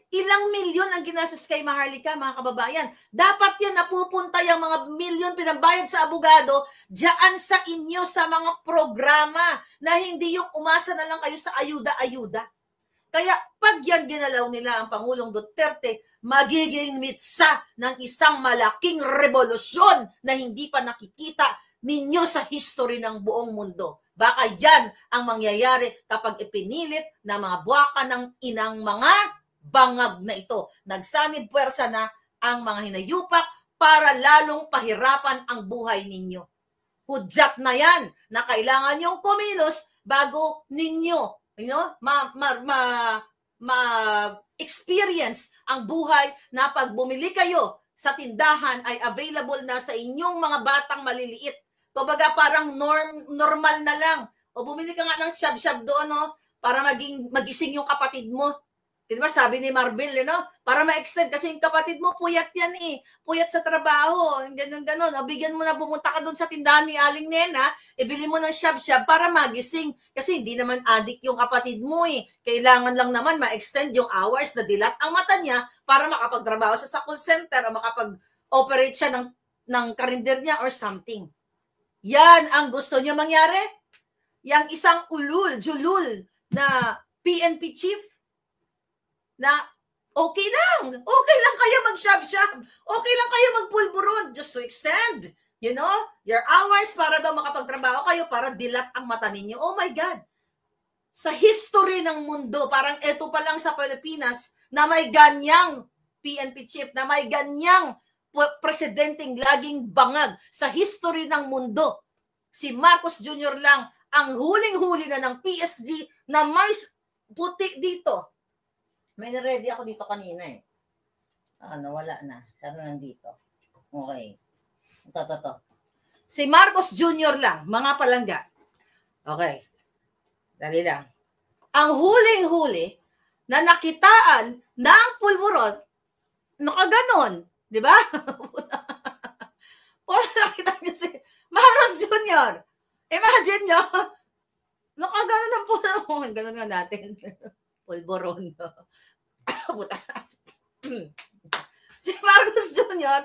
Speaker 2: Ilang milyon ang ginastos kay Maharlika, mga kababayan. Dapat yan napupunta yung mga milyon pinabayad sa abogado dyan sa inyo sa mga programa na hindi yung umasa na lang kayo sa ayuda-ayuda. Kaya pag yan ginalaw nila ang Pangulong Duterte, magiging mitsa ng isang malaking revolusyon na hindi pa nakikita ninyo sa history ng buong mundo. Baka yan ang mangyayari kapag ipinilit na mga buwaka ng inang mga bangag na ito. Nagsanib pwersa na ang mga hinayupak para lalong pahirapan ang buhay ninyo. Hudyak na yan na kailangan niyong kumilos bago ninyo you know, ma, ma, ma, ma experience ang buhay na pag bumili kayo sa tindahan ay available na sa inyong mga batang maliliit. Kumbaga parang norm, normal na lang. O bumili ka nga ng shab-shab doon, no? Para maging, magising yung kapatid mo. Di ba sabi ni Marvin, you know, para ma-extend kasi yung kapatid mo puyat yan eh. Puyat sa trabaho, ganun ganon. O bigyan mo na pumunta ka doon sa tindahan ni Aling Nena, ibili eh, mo ng shab-shab para magising kasi hindi naman adik yung kapatid mo eh. Kailangan lang naman ma-extend yung hours na dilat ang mata niya para makapagtrabaho siya sa call center o makapag-operate siya ng ng karinder niya or something. Yan ang gusto niya mangyari. Yang isang ulul, julul na PNP chief na okay lang. Okay lang kayo mag-shab-shab. Okay lang kayo magpulburon just to extend. You know, your hours para daw makapagtrabaho kayo para dilat ang mata ninyo. Oh my God. Sa history ng mundo, parang eto pa lang sa Pilipinas na may ganyang PNP chief, na may ganyang presidenteng laging bangag sa history ng mundo. Si Marcos Jr. lang ang huling-huli na ng PSG na may puti dito may na-ready ako dito kanina eh. Ah, nawala na. Sana nandito. Okay. Ito, ito, ito. Si Marcos Jr. lang, mga palangga. Okay. Dali lang. Ang huling-huli na nakitaan ng pulburon, nakaganon. Di ba? Wala nakita niyo si Marcos Jr. Imagine nyo, nakaganon ang pulburon. Ganon nga natin. Polborono. si Marcos Jr.,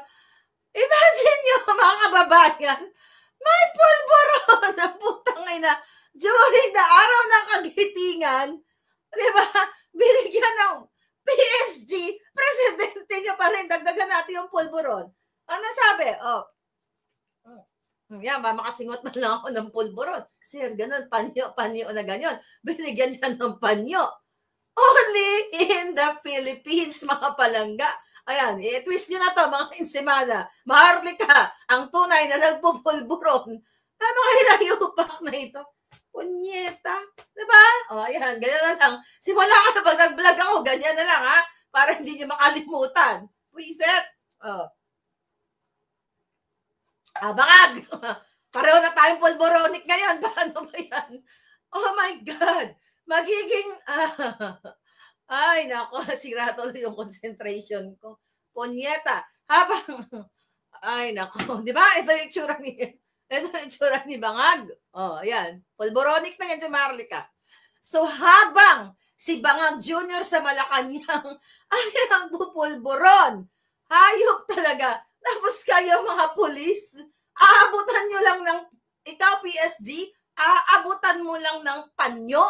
Speaker 2: imagine nyo, mga kababayan, may polborono, putang ina, during the araw ng kagitingan, di ba, binigyan ng PSG, presidente niya pa rin, dagdagan natin yung pulburon. Ano sabi? Oh, hmm, yan, yeah, makasingot na lang ako ng pulboron. Sir, ganun, panyo, panyo na ganyan. Binigyan niya ng panyo. Only in the Philippines, mga palangga. Ayan, i-twist eh, nyo na to mga insimada. Maharlika, ang tunay na nagpupulburon. Ay, mga hinayupak na ito. Punyeta. Diba? O, oh, ayan, ganyan na lang. Simula ka pag nag-vlog ako, ganyan na lang ha. Para hindi nyo makalimutan. Reset. O. Oh. Abangag. Pareho na tayong pulburonik ngayon. Paano ba yan? Oh my God magiging, uh, ay nako, sira tuloy yung concentration ko. Punyeta. Habang, ay nako, di ba? Ito yung tsura ni, ito yung tsura ni Bangag. Oh, yan. Polboronic na yan si Marlica. So habang si Bangag Jr. sa Malacanang ay ang bupulboron. Hayop talaga. Tapos kayo mga pulis, aabutan nyo lang ng, ikaw PSG, aabutan mo lang ng panyo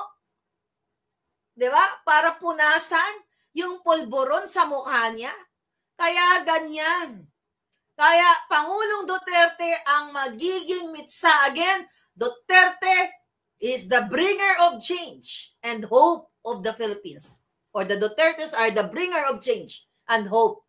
Speaker 2: 'Di ba? Para punasan yung polboron sa mukha niya. Kaya ganyan. Kaya Pangulong Duterte ang magiging mitsa again. Duterte is the bringer of change and hope of the Philippines. Or the Dutertes are the bringer of change and hope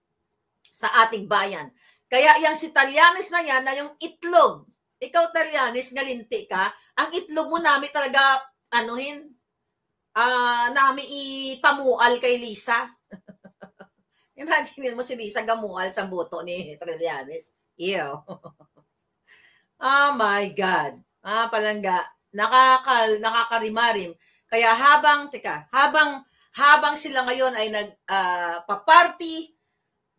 Speaker 2: sa ating bayan. Kaya yang si Talyanes na yan na yung itlog. Ikaw Talyanes, ngalinti ka. Ang itlog mo namin talaga anuhin, uh, ah, nami ipamual kay Lisa. Imagine mo si Lisa gamual sa buto ni Trillanes. Ew. oh my God. Ah, palangga. Nakakal, nakakarimarim. Kaya habang, teka, habang, habang sila ngayon ay nagpaparty, ah, uh,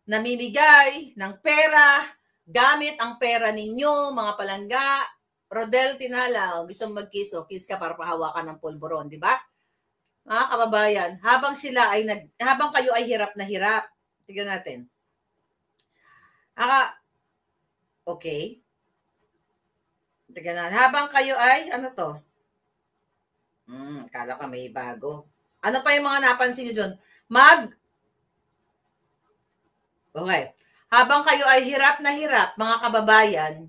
Speaker 2: namimigay ng pera, gamit ang pera ninyo, mga palangga, Rodel Tinala, oh, gusto mag-kiss, o oh, kiss ka para pahawakan ng pulboron, di ba? mga kababayan, habang sila ay nag, habang kayo ay hirap na hirap. Tignan natin. Aka, okay. Tignan natin. Habang kayo ay, ano to? Hmm, kala ka may bago. Ano pa yung mga napansin niyo doon? Mag Okay. Habang kayo ay hirap na hirap, mga kababayan,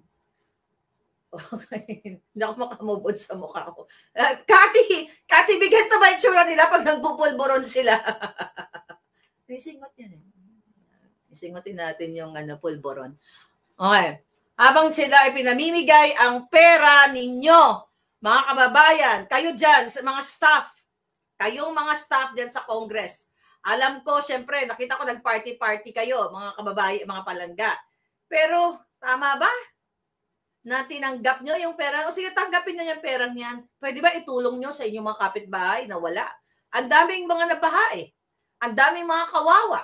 Speaker 2: Okay. Hindi ako makamove on sa mukha ko. Uh, ah, Kati! Kati, bigyan to ba itsura nila pag nagpupulburon sila? singot yun eh. Isingotin natin yung ano, pulboron. Okay. Habang sila ay pinamimigay ang pera ninyo, mga kababayan, kayo dyan, sa mga staff, kayong mga staff dyan sa Congress, alam ko, syempre, nakita ko nagparty party party kayo, mga kababayan, mga palangga. Pero, tama ba? na tinanggap nyo yung pera. O sige, tanggapin nyo yung perang yan. Pwede ba itulong nyo sa inyong mga kapitbahay na wala? Ang daming mga nabaha eh. Ang daming mga kawawa.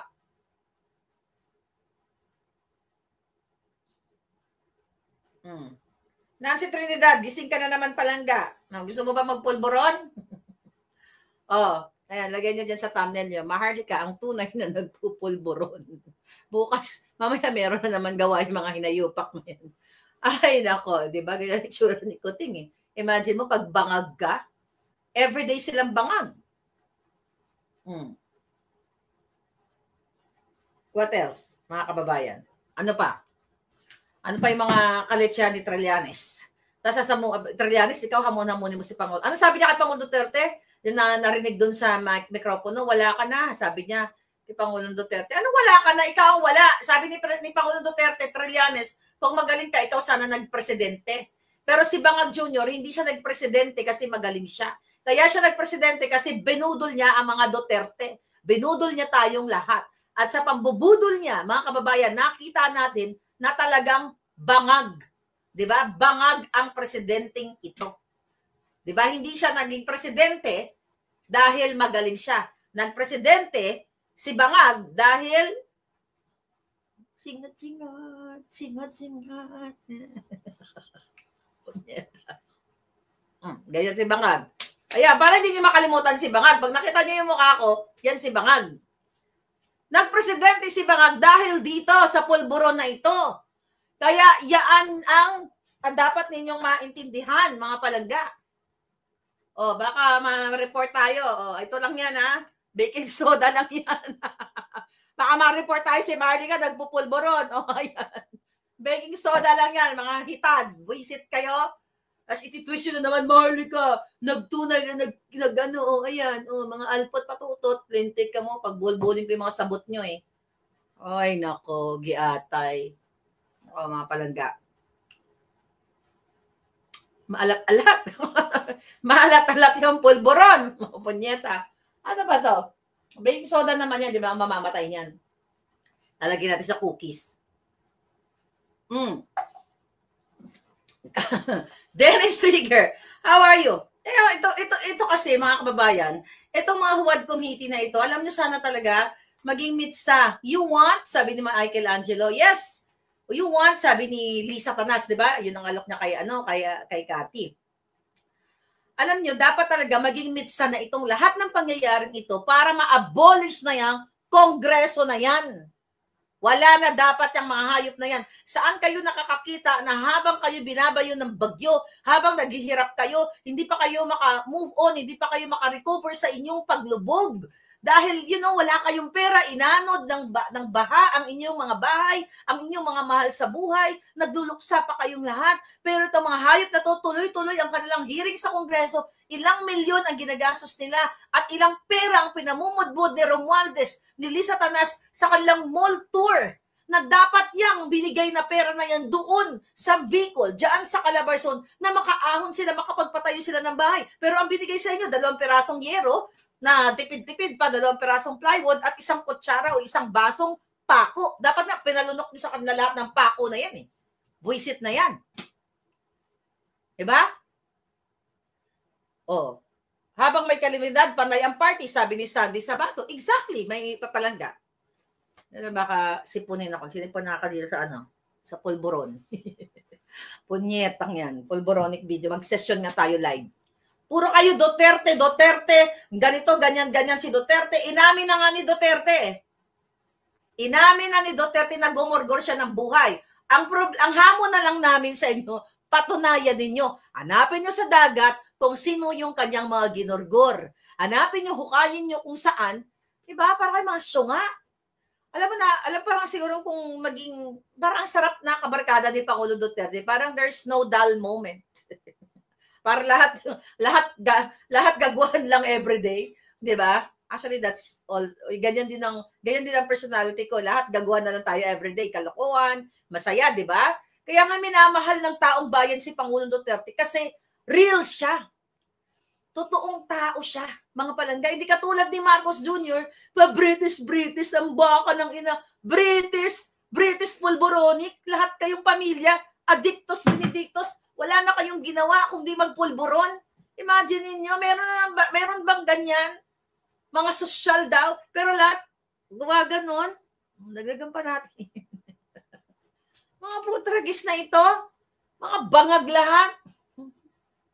Speaker 2: Hmm. Nancy Trinidad, gising ka na naman palangga. Ah, gusto mo ba magpulboron? oh, ayan, lagyan nyo dyan sa thumbnail nyo. Maharlika, ang tunay na nagpupulboron. Bukas, mamaya meron na naman gawa yung mga hinayupak na yan. Ay, nako, di ba? Ganyan itsura ni Kuting eh. Imagine mo, pag bangag ka, everyday silang bangag. Hmm. What else, mga kababayan? Ano pa? Ano pa yung mga kaletsya ni Trillanes? Tapos sa mo, Trillanes, ikaw hamon muna mo si Pangulo. Ano sabi niya kay Pangulo Duterte? Yung na, narinig doon sa mic, mikropono, wala ka na. Sabi niya, kay Pangulong Duterte, ano wala ka na? Ikaw wala. Sabi ni, ni Pangulong Duterte, Trillanes, kung magaling ka, ikaw sana nagpresidente. Pero si Bangag Jr., hindi siya nagpresidente kasi magaling siya. Kaya siya nagpresidente kasi binudol niya ang mga Duterte. Binudol niya tayong lahat. At sa pambubudol niya, mga kababayan, nakita natin na talagang bangag. 'Di ba? Bangag ang presidenteng ito. 'Di ba? Hindi siya naging presidente dahil magaling siya. Nagpresidente si Bangag dahil singat-singat singat, singat, singat. hmm, ganyan si Bangag. Ayan, para hindi niyo makalimutan si Bangag. Pag nakita niyo yung mukha ko, yan si Bangag. Nagpresidente si Bangag dahil dito sa pulburon na ito. Kaya yaan ang, ang dapat ninyong maintindihan, mga palangga. O, oh, baka ma-report tayo. O, oh, ito lang yan, ha? Baking soda lang yan. Baka ma-report tayo si Marlica, nagpupulboron. O, oh, ayan. Baking soda lang yan, mga hitad. Wisit kayo. Tapos ititwist yun na naman, Marley Marlica, nagtunay na nag, nag ano, o, oh, ayan, o, oh, mga alpot patutot, lintik ka mo, pagbulbulin ko yung mga sabot nyo eh. Ay, nako, giatay. O, mga palangga. Maalat-alat. Maalat-alat yung pulboron. Punyeta. Ano ba to? Baking soda naman yan, di ba? Ang mamamatay niyan. Lalagyan natin sa cookies. Mm. Dennis Trigger, how are you? Eh, oh, ito, ito, ito kasi mga kababayan, itong mga huwad committee na ito, alam nyo sana talaga, maging mitsa. You want, sabi ni Michael Angelo, yes, you want, sabi ni Lisa Tanas, di ba? Yun ang alok niya kay, ano, kay, kay Cathy alam nyo, dapat talaga maging mitsa na itong lahat ng pangyayaring ito para ma-abolish na yung kongreso na yan. Wala na dapat ang mga hayop na yan. Saan kayo nakakakita na habang kayo binabayo ng bagyo, habang naghihirap kayo, hindi pa kayo maka-move on, hindi pa kayo maka-recover sa inyong paglubog, dahil, you know, wala kayong pera, inanod ng, ba- ng baha ang inyong mga bahay, ang inyong mga mahal sa buhay, nagluluksa pa kayong lahat. Pero itong mga hayop na to, tuloy-tuloy ang kanilang hearing sa Kongreso, ilang milyon ang ginagastos nila at ilang pera ang pinamumudbod ni Romualdez, ni Lisa Tanas sa kanilang mall tour na dapat yang binigay na pera na yan doon sa Bicol, diyan sa Calabarzon, na makaahon sila, makapagpatayo sila ng bahay. Pero ang binigay sa inyo, dalawang perasong yero, na tipid-tipid pa, dalawang perasong plywood at isang kutsara o isang basong pako. Dapat na pinalunok niyo sa kanila lahat ng pako na yan eh. Buisit na yan. Diba? Oh. Habang may kalimidad, panay ang party, sabi ni Sandy Sabato. Exactly, may papalangga. Pero baka sipunin ako. Sinipon na ako sa ano, sa pulburon. Punyetang yan. Pulboronic video. Mag-session nga tayo live. Puro kayo Duterte, Duterte, ganito, ganyan, ganyan si Duterte. Inamin na nga ni Duterte eh. Inamin na ni Duterte na gumurgor siya ng buhay. Ang, prob- ang hamon na lang namin sa inyo, patunayan ninyo. Hanapin nyo sa dagat kung sino yung kanyang mga ginurgor. Hanapin nyo, hukayin nyo kung saan. Diba? Parang kayo mga sunga. Alam mo na, alam parang siguro kung maging, parang sarap na kabarkada ni Pangulo Duterte. Parang there's no dull moment. para lahat lahat ga, lahat gaguhan lang everyday, 'di ba? Actually that's all ganyan din ang ganyan din ang personality ko. Lahat gaguhan na lang tayo everyday, kalokohan, masaya, 'di ba? Kaya nga minamahal ng taong bayan si Pangulong Duterte kasi real siya. Totoong tao siya, mga palangga. Hindi katulad ni Marcos Jr., pa-British, British, ang baka ng ina. British, British Pulboronic, lahat kayong pamilya, addictos, benedictos, wala na kayong ginawa kung kundi magpulburon. Imagine niyo, meron, na, meron bang ganyan? Mga social daw, pero lahat gawa ganon. Dagdagan pa natin. mga putragis na ito. Mga bangag lahat.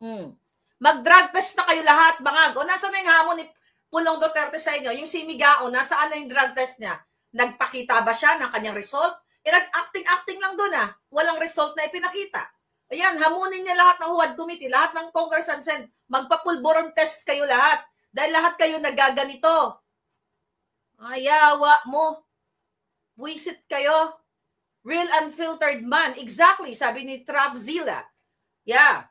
Speaker 2: Hmm. Mag-drug test na kayo lahat, bangag. O nasa na yung hamon ni Pulong Duterte sa inyo? Yung simigao, nasaan na yung drug test niya? Nagpakita ba siya ng kanyang result? E nag-acting-acting lang doon ah. Walang result na ipinakita. Ayan, hamunin niya lahat ng HUAD committee, lahat ng Congress and Senate. Magpapulboron test kayo lahat. Dahil lahat kayo nagaganito. Ayawa mo. Buisit kayo. Real unfiltered man. Exactly, sabi ni Trapzilla. Yeah.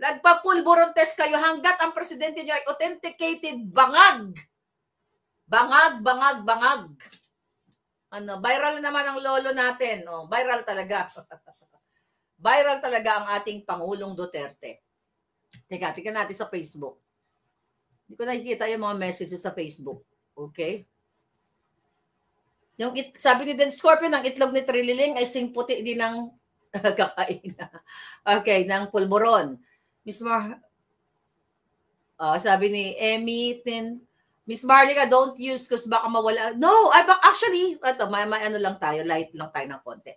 Speaker 2: Nagpapulboron test kayo hanggat ang presidente niyo ay authenticated bangag. Bangag, bangag, bangag. Ano, viral naman ang lolo natin. Oh, viral talaga. Viral talaga ang ating Pangulong Duterte. Teka, tingnan natin sa Facebook. Hindi ko nakikita yung mga messages sa Facebook. Okay? Yung it, sabi ni Den Scorpion, ang itlog ni Trililing ay singputi din ng kakaina. Okay, ng pulburon. Miss Mar... Uh, sabi ni Emmy Tin, Miss Marlica, don't use kasi baka mawala. No, I, actually, ito, may, may ano lang tayo, light lang tayo ng konti.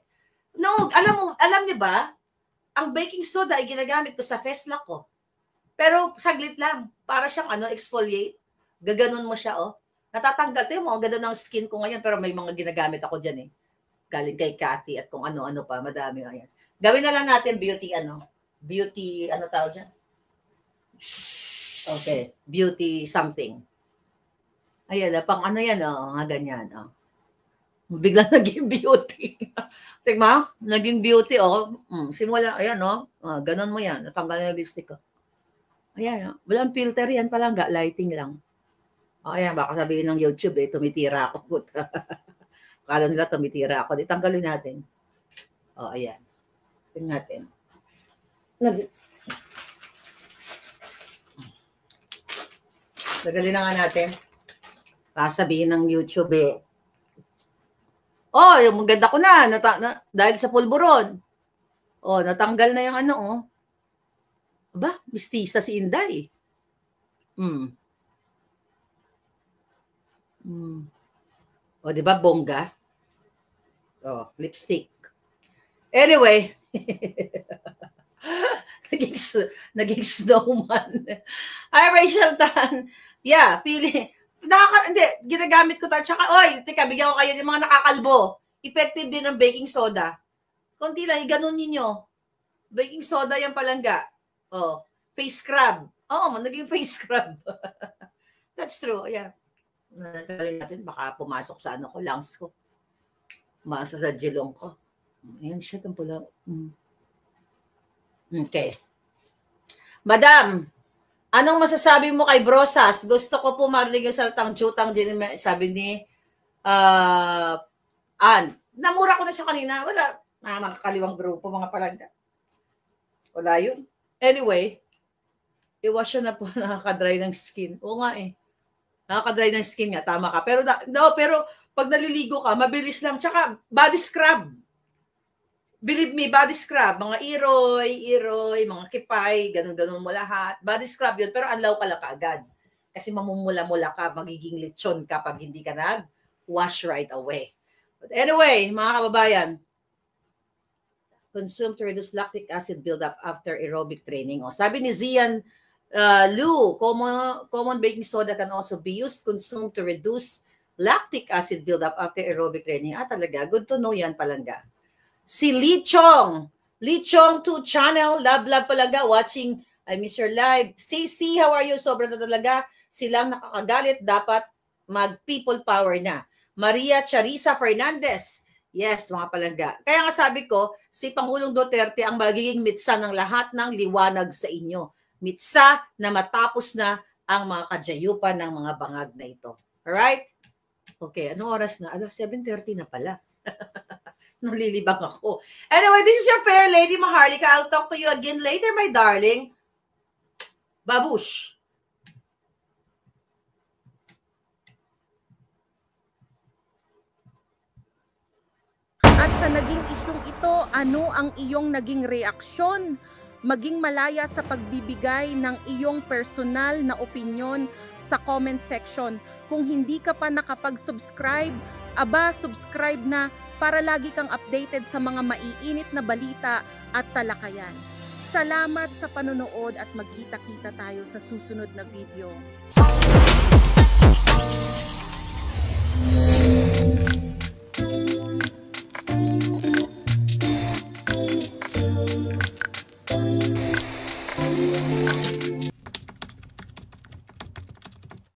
Speaker 2: No, alam mo, alam niyo ba, ang baking soda ay ginagamit ko sa face Fesla ko. Oh. Pero saglit lang, para siyang ano, exfoliate. Gaganon mo siya, oh. Natatanggal. Tingnan mo, ang ganda ng skin ko ngayon, pero may mga ginagamit ako dyan eh. Galing kay Cathy at kung ano-ano pa, madami. Oh, ayan. Gawin na lang natin beauty, ano, beauty, ano tawag dyan? Okay, beauty something. Ayan, ah, pang ano yan, oh, nga ganyan, oh. Bigla naging beauty. Tigma, naging beauty, oh. Mm, simula, ayan, oh. oh ah, ganon mo yan. Natanggal yung lipstick ko. Oh. Ayan, oh. Walang filter yan pala, ga lighting lang. Oh, ayan, baka sabihin ng YouTube, eh, tumitira ako. Kala nila tumitira ako. Itanggalin natin. Oh, ayan. Tingnan natin. Nag Tagalin na nga natin. Baka sabihin ng YouTube, eh, Oh, yung maganda ko na, nata- na dahil sa pulburon. Oh, natanggal na yung ano, oh. Aba, mistisa si Inday. Hmm. Hmm. O, oh, di ba, bongga? Oh, lipstick. Anyway, naging, naging snowman. Hi, Rachel Tan. Yeah, pili nakaka, hindi, ginagamit ko ta. Tsaka, oy, tika, bigyan ko kayo ng mga nakakalbo. Effective din ang baking soda. Konti lang, ganun ninyo. Baking soda yung palangga. Oh, face scrub. Oo, man, naging face scrub. That's true, yeah. Nanatali natin, baka pumasok sa ano ko, lungs ko. Pumasok sa jilong ko. Ayan, siya, ang pula. Mm. Okay. Madam, Anong masasabi mo kay Brosas? Gusto ko po marinig yung salitang jutang din sabi ni uh, ah, An. Namura ko na siya kanina. Wala. Ah, mga kaliwang grupo, mga palangga. Wala yun. Anyway, iwas siya na po nakakadry ng skin. Oo nga eh. Nakakadry ng skin nga, tama ka. Pero, no, pero pag naliligo ka, mabilis lang. Tsaka body scrub believe me, body scrub, mga iroy, iroy, mga kipay, ganun-ganun mo lahat. Body scrub yun, pero anlaw ka lang kaagad. Kasi mamumula-mula ka, magiging lechon ka pag hindi ka nag-wash right away. But anyway, mga kababayan, consume to reduce lactic acid buildup after aerobic training. O, sabi ni Zian uh, Lu, common, common baking soda can also be used, consume to reduce lactic acid buildup after aerobic training. Ah, talaga, good to know yan palangga si Lee Chong. Lee Chong 2 Channel, love, love palaga, watching I miss your live. CC, how are you? Sobra na talaga. Silang nakakagalit. Dapat mag-people power na. Maria Charisa Fernandez. Yes, mga palaga. Kaya nga sabi ko, si Pangulong Duterte ang magiging mitsa ng lahat ng liwanag sa inyo. Mitsa na matapos na ang mga kadyayupan ng mga bangag na ito. Alright? Okay, anong oras na? Ano, 7.30 na pala. nalilibang ako. Anyway, this is your fair lady, Maharlika. I'll talk to you again later, my darling. Babush. At sa naging isyong
Speaker 1: ito, ano ang iyong naging reaksyon? Maging malaya sa pagbibigay ng iyong personal na opinyon sa comment section. Kung hindi ka pa nakapag-subscribe, aba, subscribe na para lagi kang updated sa mga maiinit na balita at talakayan. Salamat sa panonood at magkita-kita tayo sa susunod na video.